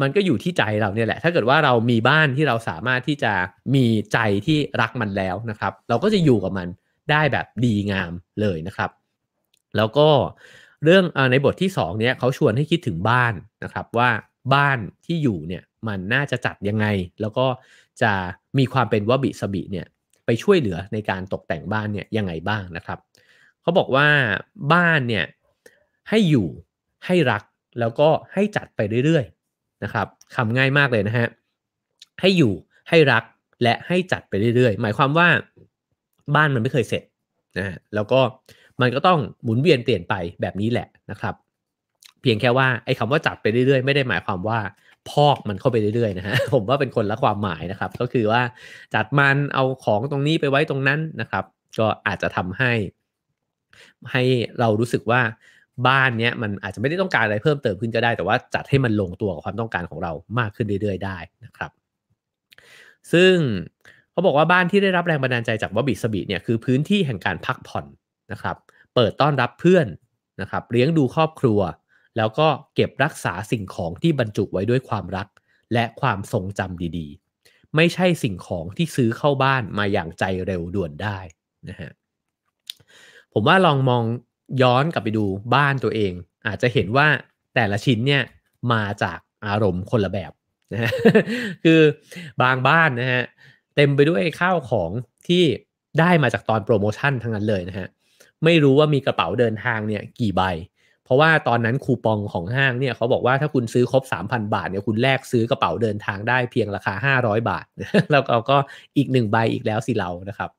มันก็อยู่ที่ใจเราเนี่ยแหละ ถ้าเกิดว่าเรามีบ้านที่เราสามารถที่จะมีใจที่รักมันแล้วนะครับ เราก็จะอยู่กับมันได้แบบดีงามเลยนะครับ แล้วก็เรื่องในบทที่ 2เนี่ยเขาชวนให้คิดถึงบ้านนะครับว่าบ้านที่อยู่เนี่ยมันน่าจะจัดยังไง แล้วก็จะมีความเป็นวบิสบิเนี่ยไปช่วยเหลือในการตกแต่งบ้านเนี่ยยังไงบ้างนะครับเขาบอกว่าบ้านเนี่ยให้อยู่ให้รักแล้วก็ให้จัดไปเรื่อยๆนะครับคำง่ายมากเลยนะฮะให้อยู่ให้รักและให้จัดไปเรื่อยๆ หมายความว่าบ้านมันไม่เคยเสร็จนะฮะแล้วก็มันก็ต้องหมุนเวียนเปลี่ยนไปแบบนี้แหละนะครับ เพียงแค่ว่าไอ้คำว่าจัดไปเรื่อยๆไม่ได้หมายความว่า พอกมันเข้าไปเรื่อยๆนะฮะ ผมว่าเป็นคนละความหมายนะครับ ก็คือว่าจัดมัน เอาของตรงนี้ไปไว้ตรงนั้นนะครับ ก็อาจจะทำให้ ให้เรารู้สึกว่าบ้านเนี้ยมันอาจจะไม่ได้ต้องการอะไรเพิ่มเติมขึ้นก็ได้ แต่ว่าจัดให้มันลงตัวกับความต้องการของเรามากขึ้นเรื่อยๆ ได้นะครับ ซึ่งเขาบอกว่าบ้านที่ได้รับแรงบันดาลใจจากบอบบี้สบีเนี่ยคือพื้นที่แห่งการพักผ่อนนะครับเปิดต้อนรับเพื่อนนะครับ เลี้ยงดูครอบครัว แล้วก็เก็บรักษาสิ่งของที่บรรจุไว้ด้วยความรัก และความทรงจำดีๆ ไม่ใช่สิ่งของที่ซื้อเข้าบ้านมาอย่างใจเร็วด่วนได้นะฮะผมว่าลองมองย้อนกลับไปดูบ้านตัวเอง อาจจะเห็นว่าแต่ละชิ้นเนี่ยมาจากอารมณ์คนละแบบนะฮะคือบางบ้านนะฮะเต็มไปด้วยข้าวของที่ได้มาจากตอนโปรโมชั่นทั้งนั้นเลยนะฮะไม่รู้ว่ามีกระเป๋าเดินทางเนี่ยกี่ใบ เพราะว่าตอนนั้นคูปองของห้างเนี่ยเขาบอกว่าถ้าคุณซื้อครบ 3,000 บาทเนี่ยคุณแลกซื้อกระเป๋าเดินทางได้เพียงราคา 500 บาทแล้วเราก็อีกหนึ่งใบอีกแล้วสิเรานะครับ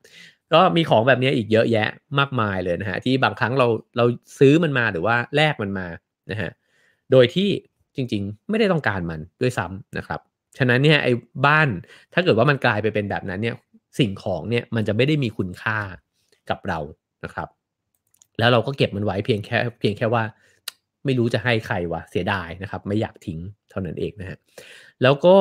ก็มีของแบบนี้อีกเยอะแยะมากมายเลยนะฮะที่บางครั้งเราเราซื้อมันมาหรือว่าแลกมันมานะฮะโดยที่จริง ๆ ไม่ได้ต้องการมันด้วยซ้ำนะครับ ฉะนั้นเนี่ยไอ้บ้านถ้าเกิดว่ามันกลายไปเป็นแบบนั้นเนี่ยสิ่งของเนี่ยมันจะไม่ได้มีคุณค่ากับเรานะครับ แล้วเราก็เก็บมันไว้เพียงแค่เพียงแค่ว่า ไม่รู้จะให้ใครวะเสียดายนะครับ ไม่อยากทิ้งเท่านั้นเองนะฮะแล้วก็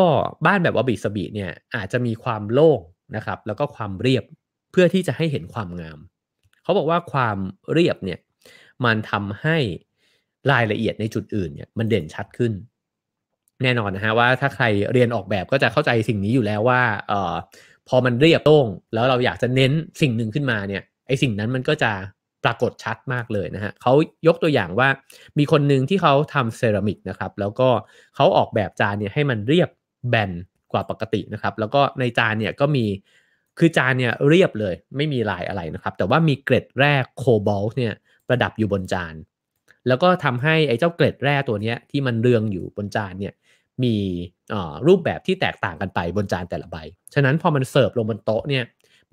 บ้านแบบอบิสบีเนี่ยอาจจะมีความโล่งนะครับ แล้วก็ความเรียบเพื่อที่จะให้เห็นความงาม เขาบอกว่าความเรียบเนี่ยมันทำให้รายละเอียดในจุดอื่นเนี่ย มันเด่นชัดขึ้น แน่นอนนะฮะว่าถ้าใครเรียนออกแบบก็จะเข้าใจสิ่งนี้อยู่แล้วว่าเอ่อพอมันเรียบโต้ง แล้วเราอยากจะเน้นสิ่งหนึ่งขึ้นมาเนี่ยไอสิ่งนั้นมันก็จะปรากฏชัดมากเลยนะฮะเขายกตัวอย่างว่ามีคนหนึ่งที่เขาทำเซรามิกนะครับแล้วก็เขาออกแบบจานเนี่ยให้มันเรียบแบนกว่าปกตินะครับ แล้วก็ในจานเนี่ยก็มีคือจานเนี่ยเรียบเลยไม่มีลายอะไรนะครับ แต่ว่ามีเกร็ดแร่โคบอลต์เนี่ยประดับอยู่บนจานแล้วก็ทำให้ไอ้เจ้าเกร็ดแร่ตัวเนี้ยที่มันเรืองอยู่บนจานเนี่ยมีรูปแบบที่แตกต่างกันไปบนจานแต่ละใบฉะนั้นพอมันเสิร์ฟลงบนโต๊ะเนี่ย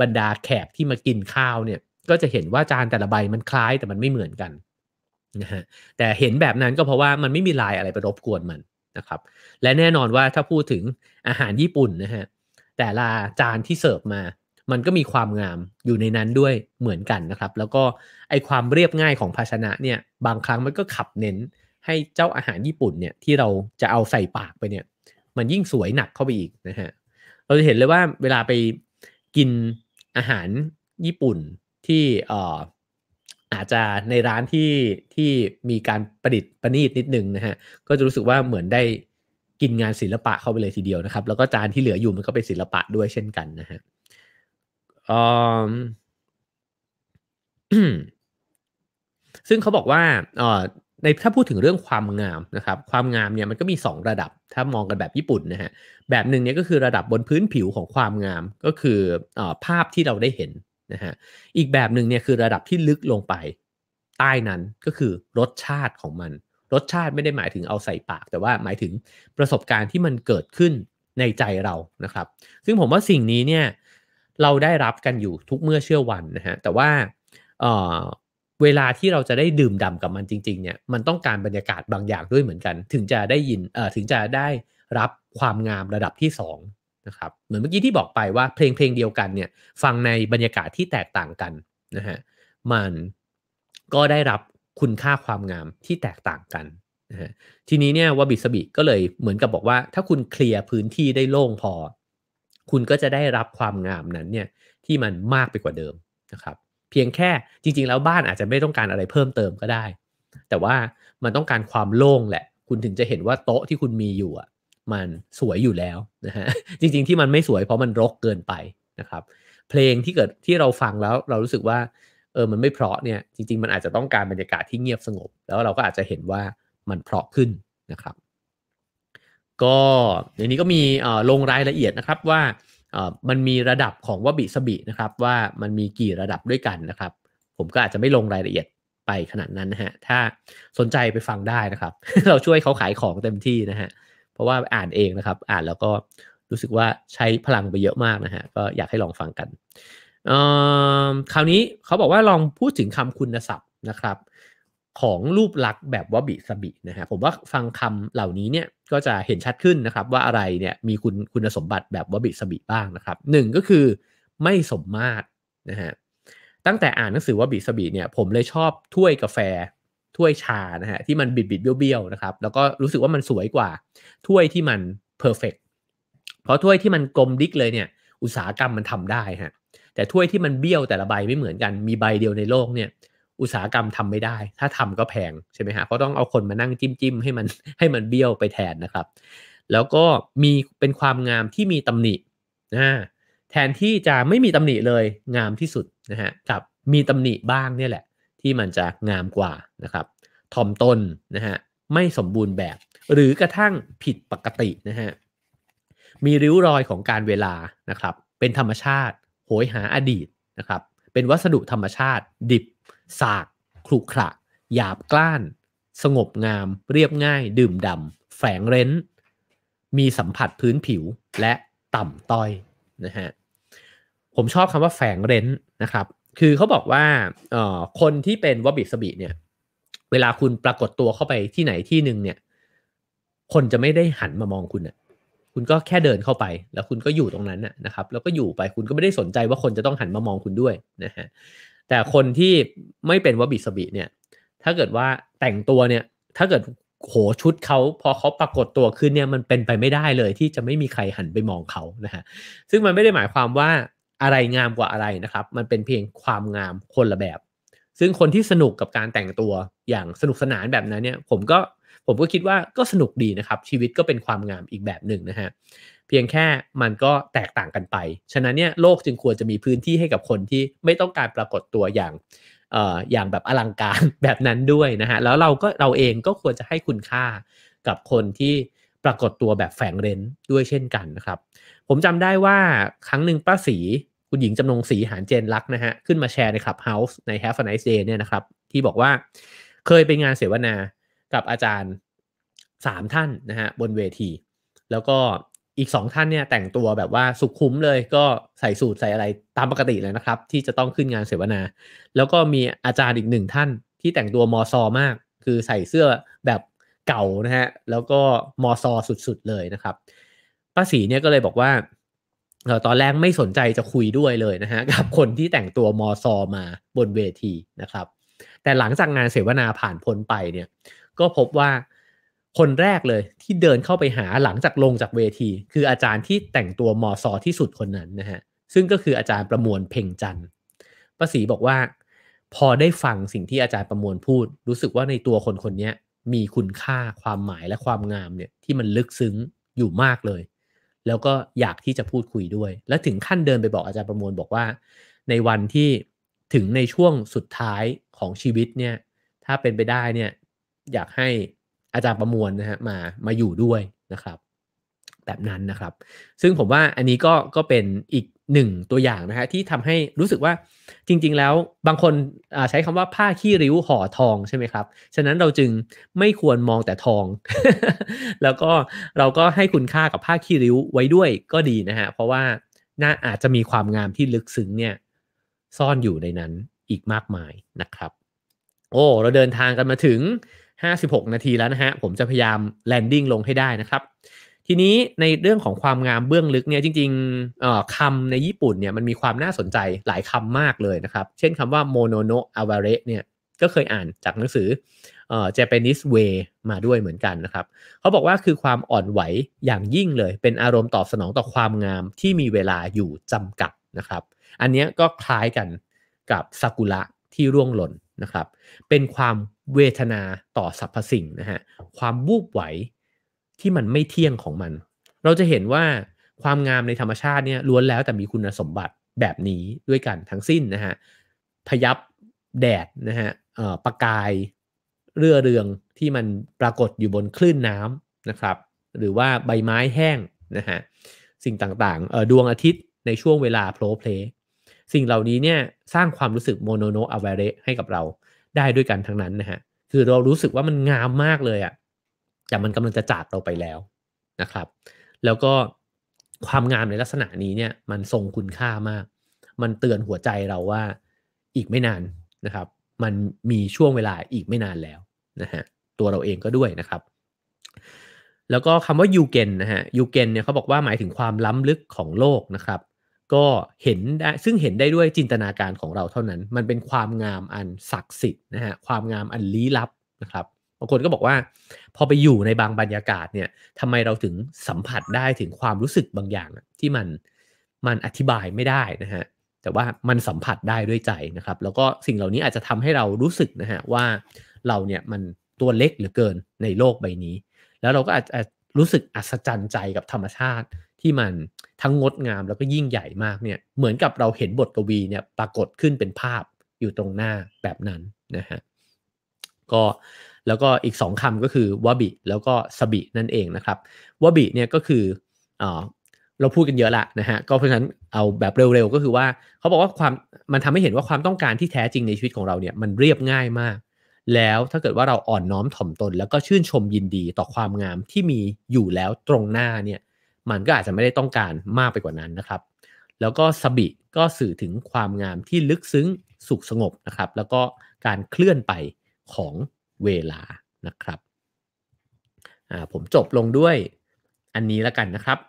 บรรดาแขกที่มากินข้าวเนี่ยก็จะเห็นว่าจานแต่ละใบมันคล้ายแต่มันไม่เหมือนกันนะฮะแต่เห็นแบบนั้นก็เพราะว่ามันไม่มีลายอะไรไปรบกวนมันนะครับ และแน่นอนว่าถ้าพูดถึงอาหารญี่ปุ่นนะฮะแต่ละจานที่เสิร์ฟมา มันก็มีความงามอยู่ในนั้นด้วยเหมือนกันนะครับแล้วก็ไอความเรียบง่ายของภาชนะเนี่ยบางครั้งมันก็ขับเน้นให้เจ้าอาหารญี่ปุ่นเนี่ยที่เราจะเอาใส่ปากไปเนี่ยมันยิ่งสวยหนักเข้าไปอีกนะฮะเราจะเห็นเลยว่าเวลาไปกินอาหารญี่ปุ่นที่เอ่ออาจจะในร้านที่ที่มีการประดิษฐ์ประณีตนิดนึงนะฮะก็จะรู้สึกว่าเหมือนได้กินงานศิลปะเข้าไปเลยทีเดียวนะครับแล้วก็จานที่เหลืออยู่มันก็เป็นศิลปะด้วยเช่นกันนะฮะซึ่งเขาบอกว่าในถ้าพูดถึงเรื่องความงามนะครับ ความงามเนี่ยมันก็มี 2 ระดับ ถ้ามองกันแบบญี่ปุ่นนะฮะแบบหนึ่งเนี่ยก็คือระดับบนพื้นผิวของความงามก็คืออภาพที่เราได้เห็นนะฮะอีกแบบหนึ่งเนี่ยคือระดับที่ลึกลงไปใต้นั้นก็คือรสชาติของมันรสชาติไม่ได้หมายถึงเอาใส่ปาก แต่ว่าหมายถึงประสบการณ์ที่มันเกิดขึ้นในใจเรานะครับซึ่งผมว่าสิ่งนี้เนี่ยเราได้รับกันอยู่ทุกเมื่อเชื่อวันนะฮะแต่ว่าเเวลาที่เราจะได้ดื่มด่ากับมันจริงๆเนี่ยมันต้องการบรรยากาศบางอย่างด้วยเหมือนกัน ถึงจะได้ยินเอ่อถึงจะได้รับความงามระดับที่2นะครับเหมือนเมื่อกี้ที่บอกไปว่าเพลงเพลงเดียวกันเนี่ยฟังในบรรยากาศที่แตกต่างกันนะฮะมันก็ได้รับคุณค่าความงามที่แตกต่างกัน ทีนี้เนี่ยวบิสบิก็เลยเหมือนกับบอกว่า ถ้าคุณเคลียร์พื้นที่ได้โล่งพอ คุณก็จะได้รับความงามนั้นเนี่ยที่มันมากไปกว่าเดิมนะครับเพียงแค่จริง ๆ แล้วบ้านอาจจะไม่ต้องการอะไรเพิ่มเติมก็ได้ แต่ว่ามันต้องการความโล่งแหละ คุณถึงจะเห็นว่าโต๊ะที่คุณมีอยู่อ่ะมันสวยอยู่แล้วนะฮะจริง ๆที่มันไม่สวยเพราะมันรกเกินไปนะครับ เพลงที่เกิดที่เราฟังแล้ว เรารู้สึกว่าเออ มันไม่เพาะเนี่ย จริง ๆมันอาจจะต้องการบรรยากาศที่เงียบสงบ แล้วเราก็อาจจะเห็นว่ามันเพาะขึ้นนะครับ ก็ในนี้ก็มีลงรายละเอียดนะครับว่ามันมีระดับของวบิสบินะครับ ว่ามันมีกี่ระดับด้วยกันนะครับ ผมก็อาจจะไม่ลงรายละเอียดไปขนาดนั้นนะฮะถ้าสนใจไปฟังได้นะครับ เราช่วยเขาขายของเต็มที่นะฮะเพราะว่าอ่านเองนะครับอ่านแล้วก็รู้สึกว่าใช้พลังไปเยอะมากนะฮะก็อยากให้ลองฟังกันคราวนี้เขาบอกว่าลองพูดถึงคำคุณศัพท์นะครับ ของรูปลักษณ์แบบวบิสบินะฮะผมว่าฟังคำเหล่านี้เนี่ยก็จะเห็นชัดขึ้นนะครับ ว่าอะไรเนี่ยมีคุณคุณสมบัติแบบวบิสบิบ้างนะครับหนึ่งก็คือไม่สมมาตรนะฮะตั้งแต่อ่านหนังสือวบิสบิเนี่ยผมเลยชอบถ้วยกาแฟถ้วยชานะฮะที่มันบิดบิดเบี้ยวๆนะครับแล้วก็รู้สึกว่ามันสวยกว่าถ้วยที่มันเพอร์เฟกเพราะถ้วยที่มันกลมดิกเลยเนี่ยอุตสาหกรรมมันทำได้ฮะแต่ถ้วยที่มันเบี้ยวแต่ละใบไม่เหมือนกันมีใบเดียวในโลกเนี่ยอุตสาหกรรมทำไม่ได้ ถ้าทำก็แพงใช่ไหมฮะก็ต้องเอาคนมานั่งจิ้มจิ้มให้มันให้มันเบี้ยวไปแทนนะครับแล้วก็มีเป็นความงามที่มีตำหนินะแทนที่จะไม่มีตำหนิเลยงามที่สุดนะฮะกับมีตำหนิบ้างเนี่ยแหละที่มันจะงามกว่านะครับถ่อมตนนะฮะไม่สมบูรณ์แบบ หรือกระทั่งผิดปกตินะฮะมีริ้วรอยของการเวลานะครับเป็นธรรมชาติโหยหาอดีตนะครับเป็นวัสดุธรรมชาติ ดิบ สากขรุขระหยาบกล้าน สงบงาม เรียบง่าย ดื่มดำแฝงเร้น มีสัมผัสพื้นผิวและต่ำต้อยนะฮะผมชอบคำว่าแฝงเร้นนะครับคือเขาบอกว่าคนที่เป็นวบิสบิเนี่ยเวลาคุณปรากฏตัวเข้าไปที่ไหนที่หนึ่งเนี่ยคนจะไม่ได้หันมามองคุณนะคุณก็แค่เดินเข้าไปแล้วคุณก็อยู่ตรงนั้นนะครับ แล้วก็อยู่ไปคุณก็ไม่ได้สนใจว่าคนจะต้องหันมามองคุณด้วยนะฮะแต่คนที่ไม่เป็นวบิสบิเนี่ย ถ้าเกิดว่าแต่งตัวเนี่ย ถ้าเกิดโหชุดเขาพอเขาปรากฏตัวขึ้นเนี่ยมันเป็นไปไม่ได้เลยที่จะไม่มีใครหันไปมองเขานะฮะซึ่งมันไม่ได้หมายความว่าอะไรงามกว่าอะไรนะครับ มันเป็นเพียงความงามคนละแบบ ซึ่งคนที่สนุกกับการแต่งตัวอย่างสนุกสนานแบบนั้นเนี่ย ผมก็ผมก็คิดว่าก็สนุกดีนะครับ ชีวิตก็เป็นความงามอีกแบบหนึ่งนะฮะเพียงแค่มันก็แตกต่างกันไปฉะนั้นเนี่ยโลกจึงควรจะมีพื้นที่ให้กับคนที่ไม่ต้องการปรากฏตัวอย่างเอ่ออย่างแบบอลังการแบบนั้นด้วยนะฮะ แล้วเราก็เราเองก็ควรจะให้คุณค่ากับคนที่ปรากฏตัวแบบแฝงเร้นด้วยเช่นกันนะครับ ผมจำได้ว่าครั้งหนึ่งป้าสีคุณหญิงจำนงสีหานเจนรักนะฮะขึ้นมาแชร์ในคลับเฮาส์ใน Have a Nice Day เนี่ยนะครับที่บอกว่าเคยไปงานเสวนากับอาจารย์ 3 ท่านนะฮะบนเวที แล้วก็อีก 2ท่านเนี่ยแต่งตัวแบบว่าสุขุมเลย ก็ใส่สูทใส่อะไรตามปกติเลยนะครับ ที่จะต้องขึ้นงานเสวนา แล้วก็มีอาจารย์อีกหนึ่งท่านที่แต่งตัวมอซอมาก คือใส่เสื้อแบบเก่านะฮะแล้วก็มอซอสุด ๆ เลยนะครับป้าสีเนี่ยก็เลยบอกว่าตอนแรกไม่สนใจจะคุยด้วยเลยนะฮะกับคนที่แต่งตัวมอซอมาบนเวทีนะครับ แต่หลังจากงานเสวนาผ่านพ้นไปเนี่ยก็พบว่าคนแรกเลยที่เดินเข้าไปหาหลังจากลงจากเวที คืออาจารย์ที่แต่งตัวมอซอที่สุดคนนั้นนะฮะซึ่งก็คืออาจารย์ประมวลเพ่งจันทร์ประศรีบอกว่า พอได้ฟังสิ่งที่อาจารย์ประมวลพูด รู้สึกว่าในตัวคนคนนี้มีคุณค่าความหมายและความงามเนี่ยที่มันลึกซึ้งอยู่มากเลย แล้วก็อยากที่จะพูดคุยด้วย และถึงขั้นเดินไปบอกอาจารย์ประมวลบอกว่า ในวันที่ถึงในช่วงสุดท้ายของชีวิตเนี่ยถ้าเป็นไปได้เนี่ยอยากให้อาจารย์ประมวลนะฮะมามาอยู่ด้วยนะครับ แบบนั้นนะครับ ซึ่งผมว่าอันนี้ก็ก็เป็นอีกหนึ่งตัวอย่างนะฮะที่ทำให้รู้สึกว่าจริงๆแล้ว บางคนใช้คำว่าผ้าขี้ริ้วห่อทองใช่ไหมครับฉะนั้นเราจึงไม่ควรมองแต่ทอง แล้วก็เราก็ให้คุณค่ากับผ้าขี้ริ้วไว้ด้วยก็ดีนะฮะเพราะว่าน่าอาจจะมีความงามที่ลึกซึ้งเนี่ยซ่อนอยู่ในนั้นอีกมากมายนะครับ โอ้เราเดินทางกันมาถึง56 นาทีแล้วนะฮะ ผมจะพยายามแลนดิ้งลงให้ได้นะครับ ทีนี้ในเรื่องของความงามเบื้องลึกเนี่ย จริง ๆคำในญี่ปุ่นเนี่ยมันมีความน่าสนใจหลายคำมากเลยนะครับ เช่นคำว่าโมโนโนะอาวาเรเนี่ยก็เคยอ่านจากหนังสือเอ่อนิสเวย์มาด้วยเหมือนกันนะครับ เขาบอกว่าคือความอ่อนไหวอย่างยิ่งเลย เป็นอารมณ์ตอบสนองต่อความงามที่มีเวลาอยู่จำกัดนะครับ อันนี้ก็คล้ายกันกับซากุระที่ร่วงหล่นนะครับ เป็นความเวทนาต่อสรรพสิ่งนะฮะความวูบไหวที่มันไม่เที่ยงของมัน เราจะเห็นว่าความงามในธรรมชาติเนี่ยล้วนแล้วแต่มีคุณสมบัติแบบนี้ด้วยกันทั้งสิ้นนะฮะพยับแดดนะฮะประกายเรือเรืองที่มันปรากฏอยู่บนคลื่นน้ำนะครับหรือว่าใบไม้แห้งนะฮะสิ่งต่างๆ ดวงอาทิตย์ในช่วงเวลาโพลเพลสิ่งเหล่านี้เนี่ยสร้างความรู้สึกโมโนโนอเวเรให้กับเราได้ด้วยกันทั้งนั้นนะฮะ คือเรารู้สึกว่ามันงามมากเลยอะแต่มันกำลังจะจากเราไปแล้วนะครับ แล้วก็ความงามในลักษณะนี้เนี่ย มันทรงคุณค่ามาก มันเตือนหัวใจเราว่าอีกไม่นานนะครับ มันมีช่วงเวลาอีกไม่นานแล้วนะฮะ ตัวเราเองก็ด้วยนะครับ แล้วก็คำว่ายูเกนนะฮะ ยูเกนเนี่ยเขาบอกว่าหมายถึงความล้ำลึกของโลกนะครับก็เห็นได้ซึ่งเห็นได้ด้วยจินตนาการของเราเท่านั้น มันเป็นความงามอันศักดิ์สิทธิ์นะฮะ ความงามอันลี้ลับนะครับ บางคนก็บอกว่าพอไปอยู่ในบางบรรยากาศเนี่ยทำไมเราถึงสัมผัสได้ถึงความรู้สึกบางอย่างที่มันมันอธิบายไม่ได้นะฮะ แต่ว่ามันสัมผัสได้ด้วยใจนะครับ แล้วก็สิ่งเหล่านี้อาจจะทำให้เรารู้สึกนะฮะว่าเราเนี่ยมันตัวเล็กเหลือเกินในโลกใบนี้ แล้วเราก็อาจจรู้สึกอัศจรรย์ใจกับธรรมชาติที่มันทั้งงดงามแล้วก็ยิ่งใหญ่มากเนี่ยเหมือนกับเราเห็นบทกวีเนี่ยปรากฏขึ้นเป็นภาพอยู่ตรงหน้าแบบนั้นนะฮะก็แล้วก็อีก 2 คำก็คือวบิแล้วก็สบินั่นเองนะครับวบิเนี่ยก็คือเราพูดกันเยอะละนะฮะก็เพราะฉะนั้นเอาแบบเร็ว ๆ ก็คือว่าเขาบอกว่าความมันทำให้เห็นว่าความต้องการที่แท้จริงในชีวิตของเราเนี่ยมันเรียบง่ายมากแล้วถ้าเกิดว่าเราอ่อนน้อมถ่อมตน แล้วก็ชื่นชมยินดีต่อความงามที่มีอยู่แล้วตรงหน้าเนี่ยมันก็อาจจะไม่ได้ต้องการมากไปกว่านั้นนะครับ แล้วก็สบิก็สื่อถึงความงามที่ลึกซึ้งสุขสงบนะครับแล้วก็การเคลื่อนไปของเวลานะครับผมจบลงด้วยอันนี้แล้วกันนะครับ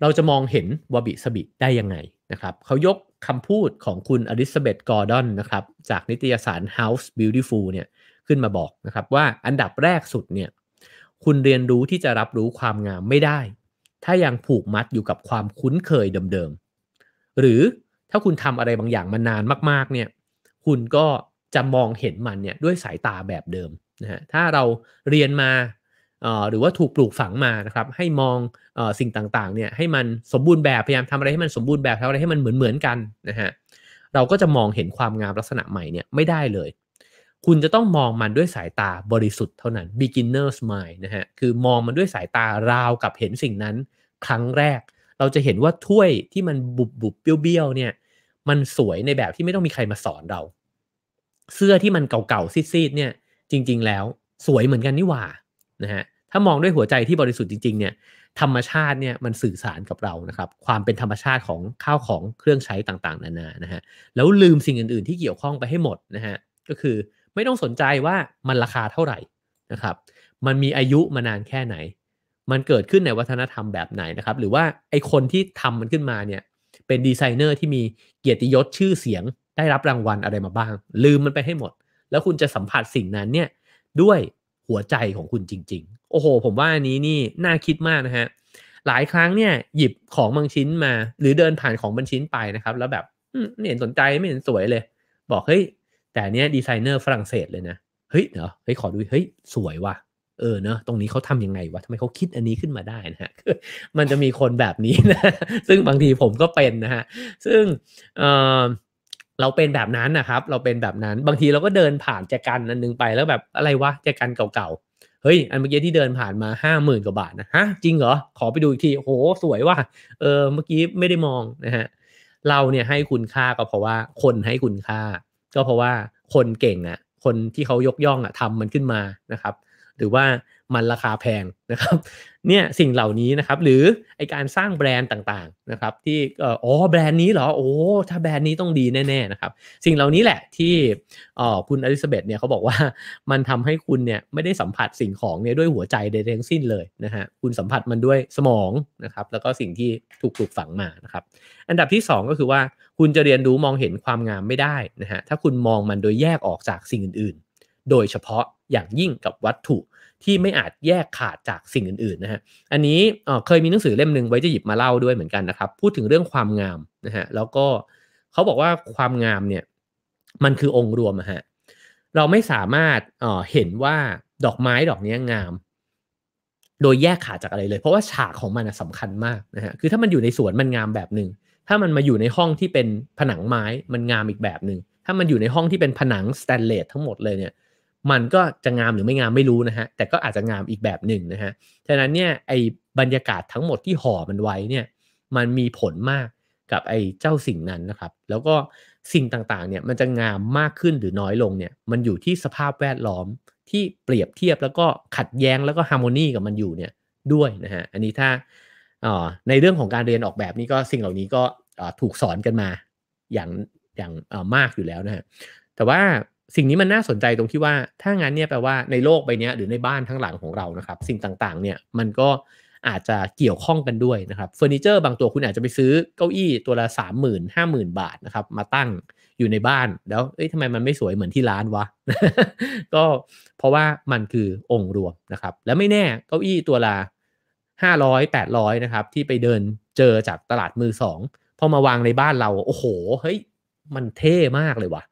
เราจะมองเห็นวบิสบิได้ยังไงนะครับ เขายกคำพูดของคุณอลิซาเบธกอร์ดอนนะครับจากนิตยสาร House Beautiful เนี่ยขึ้นมาบอก นะครับว่าอันดับแรกสุดเนี่ยคุณเรียนรู้ที่จะรับรู้ความงามไม่ได้ ถ้ายังผูกมัดอยู่กับความคุ้นเคยเดิมๆ หรือถ้าคุณทำอะไรบางอย่างมานานมากๆเนี่ยคุณก็จะมองเห็นมันเนี่ยด้วยสายตาแบบเดิมนะฮะถ้าเราเรียนมาหรือว่าถูกปลูกฝังมานะครับให้มองอสิ่งต่างๆเนี่ยให้มันสมบูรณ์แบบพยายามทำอะไรให้มันสมบูรณ์แบบทำอะไรให้มันเหมือนๆกันนะฮะเราก็จะมองเห็นความงามลักษณะใหม่เนี่ยไม่ได้เลยคุณจะต้องมองมันด้วยสายตาบริสุทธิ์เท่านั้น beginner's mind นะฮะ คือมองมันด้วยสายตาราวกับเห็นสิ่งนั้นครั้งแรก เราจะเห็นว่าถ้วยที่มันบุบบุบเบี้ยวเนี่ย มันสวยในแบบที่ไม่ต้องมีใครมาสอนเรา เสื้อที่มันเก่าๆซีดๆเนี่ย จริงๆ แล้วสวยเหมือนกันนี่หว่า นะฮะ ถ้ามองด้วยหัวใจที่บริสุทธิ์จริงๆ เนี่ยธรรมชาติเนี่ยมันสื่อสารกับเรานะครับความเป็นธรรมชาติของข้าวของเครื่องใช้ต่างๆนานานะฮะ แล้วลืมสิ่งอื่นๆ ที่เกี่ยวข้องไปให้หมดนะฮะก็คือไม่ต้องสนใจว่ามันราคาเท่าไหร่นะครับ มันมีอายุมานานแค่ไหน มันเกิดขึ้นในวัฒนธรรมแบบไหนนะครับ หรือว่าไอคนที่ทำมันขึ้นมาเนี่ยเป็นดีไซเนอร์ที่มีเกียรติยศชื่อเสียง ได้รับรางวัลอะไรมาบ้าง ลืมมันไปให้หมด แล้วคุณจะสัมผัสสิ่งนั้นเนี่ยด้วยหัวใจของคุณจริงๆ โอ้โห ผมว่าอันนี้นี่น่าคิดมากนะฮะหลายครั้งเนี่ยหยิบของบางชิ้นมา หรือเดินผ่านของบางชิ้นไปนะครับแล้วแบบไม่เห็นสนใจไม่เห็นสวยเลย บอกเฮ้ยแต่เนี้ยดีไซเนอร์ฝรั่งเศสเลยนะ เฮ้ยเนาะเฮ้ยขอดูเฮ้ยสวยว่ะ เออเนาะตรงนี้เขาทํำยังไงวะทำไมเขาคิดอันนี้ขึ้นมาได้นะฮะมันจะมีคนแบบนี้นะ ซึ่งบางทีผมก็เป็นนะฮะซึ่งเออเราเป็นแบบนั้นนะครับเราเป็นแบบนั้นบางทีเราก็เดินผ่านแจกันอันนึงไปแล้วแบบอะไรวะแจกันเก่าๆเฮ้ยอันเมื่อกี้ที่เดินผ่านมาห้าหมื่นกว่าบาทนะฮะ จริงเหรอขอไปดูอีกทีโหสวยว่ะเออเมื่อกี้ไม่ได้มองนะฮะเราเนี่ยให้คุณค่าก็เพราะว่า คนให้คุณค่าก็เพราะว่าคนเก่งอะ่ะ คนที่เขายกย่องอะ่ะทำมันขึ้นมานะครับ หรือว่ามันราคาแพงนะครับเนี่ยสิ่งเหล่านี้นะครับหรือไอการสร้างแบรนด์ต่างๆนะครับที่อ๋อแบรนด์นี้เหรอโอ้ถ้าแบรนด์นี้ต้องดีแน่ๆนะครับสิ่งเหล่านี้แหละที่อ๋อคุณอลิซาเบธเนี่ยเขาบอกว่ามันทำให้คุณเนี่ยไม่ได้สัมผัสสิ่งของเนี่ยด้วยหัวใจใดทั้งสิ้นเลยนะฮะคุณสัมผัสมันด้วยสมองนะครับแล้วก็สิ่งที่ถูกปลูกฝังมานะครับอันดับที่ 2 ก็คือว่า คุณจะเรียนรู้มองเห็นความงามไม่ได้นะฮะถ้าคุณมองมันโดยแยกออกจากสิ่งอื่น ๆ โดยเฉพาะอย่างยิ่งกับวัตถุที่ไม่อาจแยกขาดจากสิ่งอื่นๆนะฮะ อันนี้เคยมีหนังสือเล่มหนึ่งไว้จะหยิบมาเล่าด้วยเหมือนกันนะครับ พูดถึงเรื่องความงามนะฮะ แล้วก็เขาบอกว่าความงามเนี่ย มันคือองค์รวมนะฮะ เราไม่สามารถเห็นว่าดอกไม้ดอกนี้งาม โดยแยกขาดจากอะไรเลย เพราะว่าฉากของมันสำคัญมากนะฮะ คือถ้ามันอยู่ในสวนมันงามแบบหนึ่ง ถ้ามันมาอยู่ในห้องที่เป็นผนังไม้มันงามอีกแบบหนึ่ง ถ้ามันอยู่ในห้องที่เป็นผนังสแตนเลสทั้งหมดเลยเนี่ยมันก็จะงามหรือไม่งามไม่รู้นะฮะแต่ก็อาจจะงามอีกแบบหนึ่งนะฮะฉะนั้นเนี่ยไอ้บรรยากาศทั้งหมดที่ห่อมันไว้เนี่ยมันมีผลมากกับไอ้เจ้าสิ่งนั้นนะครับ แล้วก็สิ่งต่างๆ เนี่ยมันจะงามมากขึ้นหรือน้อยลงเนี่ยมันอยู่ที่สภาพแวดล้อมที่เปรียบเทียบ แล้วก็ขัดแย้งแล้วก็ฮาร์โมนีกับมันอยู่เนี่ยด้วยนะฮะอันนี้ถ้าในเรื่องของการเรียนออกแบบนี้ก็สิ่งเหล่านี้ก็ถูกสอนกันมาอย่างอย่างมากอยู่แล้วนะฮะแต่ว่าสิ่งนี้มันน่าสนใจตรงที่ว่าถ้างั้นเนี่ยแปลว่าในโลกใบนี้หรือในบ้านทั้งหลังของเรานะครับสิ่งต่างๆเนี่ยมันก็อาจจะเกี่ยวข้องกันด้วยนะครับเฟอร์นิเจอร์ บางตัวคุณอาจจะไปซื้อเก้าอี้ตัวละ 3 0 0 0 0หมื่นบาทนะครับมาตั้งอยู่ในบ้าน แล้วเอ้ยทำไมมันไม่สวยเหมือนที่ร้านวะก็เพราะว่ามันคือองค์รวมนะครับแล้วไม่แน่เก้าอี้ตัวละ 500 800นะครับที่ไปเดินเจอจากตลาดมือสองพอมาวางในบ้านเราโอ้โหเฮ้ยมันเท่มากเลยว่ะ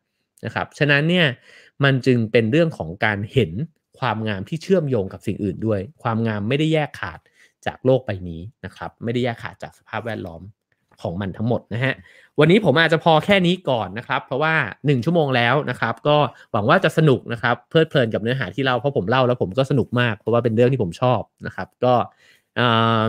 นะครับ ฉะนั้นเนี่ยมันจึงเป็นเรื่องของการเห็นความงามที่เชื่อมโยงกับสิ่งอื่นด้วย ความงามไม่ได้แยกขาดจากโลกใบนี้นะครับ ไม่ได้แยกขาดจากสภาพแวดล้อมของมันทั้งหมดนะฮะ วันนี้ผมอาจจะพอแค่นี้ก่อนนะครับ เพราะว่า1ชั่วโมงแล้วนะครับ ก็หวังว่าจะสนุกนะครับ เพลิดเพลินกับเนื้อหาที่เราเพราะผมเล่าแล้วผมก็สนุกมากเพราะว่าเป็นเรื่องที่ผมชอบนะครับ ก็อ่า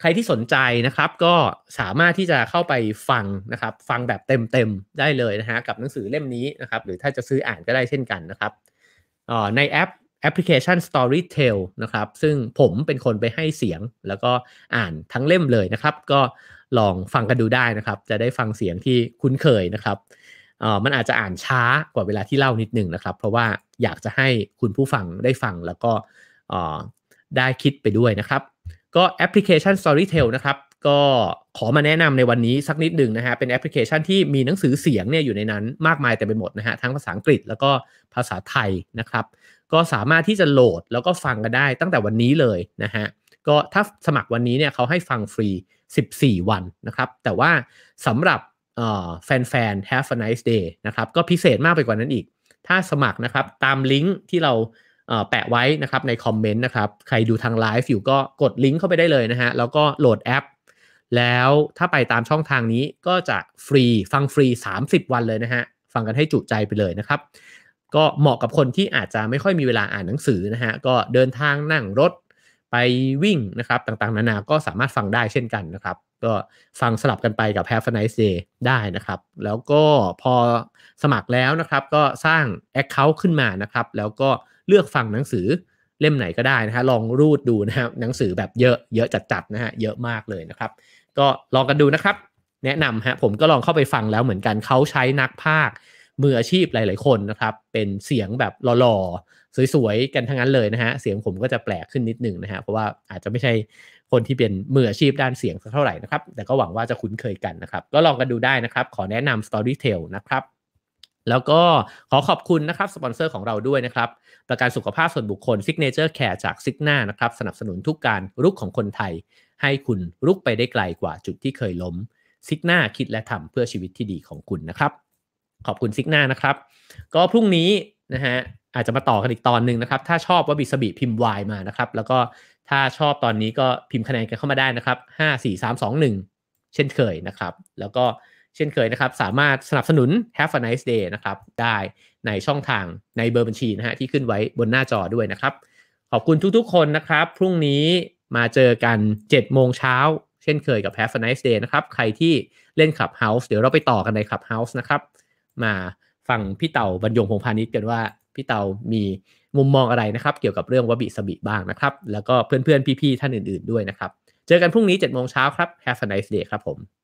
ใครที่สนใจนะครับก็สามารถที่จะเข้าไปฟังนะครับ ฟังแบบเต็มๆ ได้เลยนะฮะกับหนังสือเล่มนี้นะครับ หรือถ้าจะซื้ออ่านก็ได้เช่นกันนะครับในแอปแอปพลิเคชัน Storytel นะครับซึ่งผมเป็นคนไปให้เสียงแล้วก็อ่านทั้งเล่มเลยนะครับ ก็ลองฟังกันดูได้นะครับ จะได้ฟังเสียงที่คุ้นเคยนะครับ มันอาจจะอ่านช้ากว่าเวลาที่เล่านิดนึงนะครับ เพราะว่าอยากจะให้คุณผู้ฟังได้ฟังแล้วก็ได้คิดไปด้วยนะครับก็แอปพลิเคชัน Storytel นะครับก็ขอมาแนะนำในวันนี้สักนิดหนึ่งนะฮะเป็นแอปพลิเคชันที่มีหนังสือเสียงเนี่ยอยู่ในนั้นมากมายแต่ไปหมดนะฮะทั้งภาษาอังกฤษแล้วก็ภาษาไทยนะครับก็สามารถที่จะโหลดแล้วก็ฟังกันได้ตั้งแต่วันนี้เลยนะฮะก็ถ้าสมัครวันนี้เนี่ยเขาให้ฟังฟรี 14 วันนะครับแต่ว่าสำหรับแฟนๆ Have a nice day นะครับก็พิเศษมากไปกว่านั้นอีก ถ้าสมัครนะครับตามลิงก์ที่เราแปะไว้นะครับในคอมเมนต์นะครับใครดูทางไลฟ์อยู่ก็กดลิงก์เข้าไปได้เลยนะฮะแล้วก็โหลดแอป แล้วถ้าไปตามช่องทางนี้ก็จะฟรีฟังฟรี 30 วันเลยนะฮะ ฟังกันให้จุใจไปเลยนะครับ ก็เหมาะกับคนที่อาจจะไม่ค่อยมีเวลาอ่านหนังสือนะฮะ ก็เดินทางนั่งรถไปวิ่งนะครับ ต่างๆ นานาก็สามารถฟังได้เช่นกันนะครับ ก็ฟังสลับกันไปกับ Have a nice day ได้นะครับ แล้วก็พอสมัครแล้วนะครับก็สร้าง Account ขึ้นมานะครับ แล้วก็เลือกฟังหนังสือเล่มไหนก็ได้นะฮะลองรูดดูนะครับหนังสือแบบเยอะเยอะจัดๆนะฮะเยอะมากเลยนะครับก็ลองกันดูนะครับ แนะนำฮะผมก็ลองเข้าไปฟังแล้วเหมือนกันเขาใช้นักภาคมืออาชีพหลาย ๆ คนนะครับ เป็นเสียงแบบหล่อๆสวยๆกันทั้งนั้นเลยนะฮะเสียงผมก็จะแปลกขึ้นนิดหนึ่งนะฮะเพราะว่าอาจจะไม่ใช่คนที่เป็นมืออาชีพด้านเสียงสักเท่าไหร่นะครับ แต่ก็หวังว่าจะคุ้นเคยกันนะครับ ก็ลองกันดูได้นะครับ ขอแนะนำ Storytel นะครับแล้วก็ขอขอบคุณนะครับสปอนเซอร์ของเราด้วยนะครับประกันสุขภาพส่วนบุคคล Signature Care จากซิกหน้านะครับสนับสนุนทุกการรุกของคนไทย ให้คุณรุกไปได้ไกลกว่า จุดที่เคยล้มซิกหน้าคิดและทำเพื่อชีวิตที่ดีของคุณนะครับ ขอบคุณซิกหน้านะครับ ก็พรุ่งนี้นะฮะอาจจะมาต่อกันอีกตอนหนึ่งนะครับ ถ้าชอบว่าบิสบีพิมพ์วายมานะครับแล้วก็ถ้าชอบตอนนี้ก็พิมพ์คะแนนกันเข้ามาได้นะครับ5 4 3 2 1เช่นเคยนะครับ แล้วก็เช่นเคยนะครับสามารถสนับสนุน Have a nice day นะครับได้ในช่องทางในเบอร์บัญชีนะฮะที่ขึ้นไว้บนหน้าจอด้วยนะครับขอบคุณทุกๆ คนนะครับพรุ่งนี้มาเจอกัน7โมงเช้า เช่นเคยกับ Have a nice day นะครับใครที่เล่น Clubhouse เดี๋ยวเราไปต่อกันใน Clubhouse นะครับมาฟังพี่เต่าบรรยงพงพาณิชย์กันว่า พี่เต่ามีมุมมองอะไรนะครับเกี่ยวกับเรื่องวบิสบิบ้างนะครับแล้วก็เพื่อนๆพี่ๆท่านอื่น ๆด้วยนะครับเจอกันพรุ่งนี้7โมงเช้าครับ Have a nice day ครับผม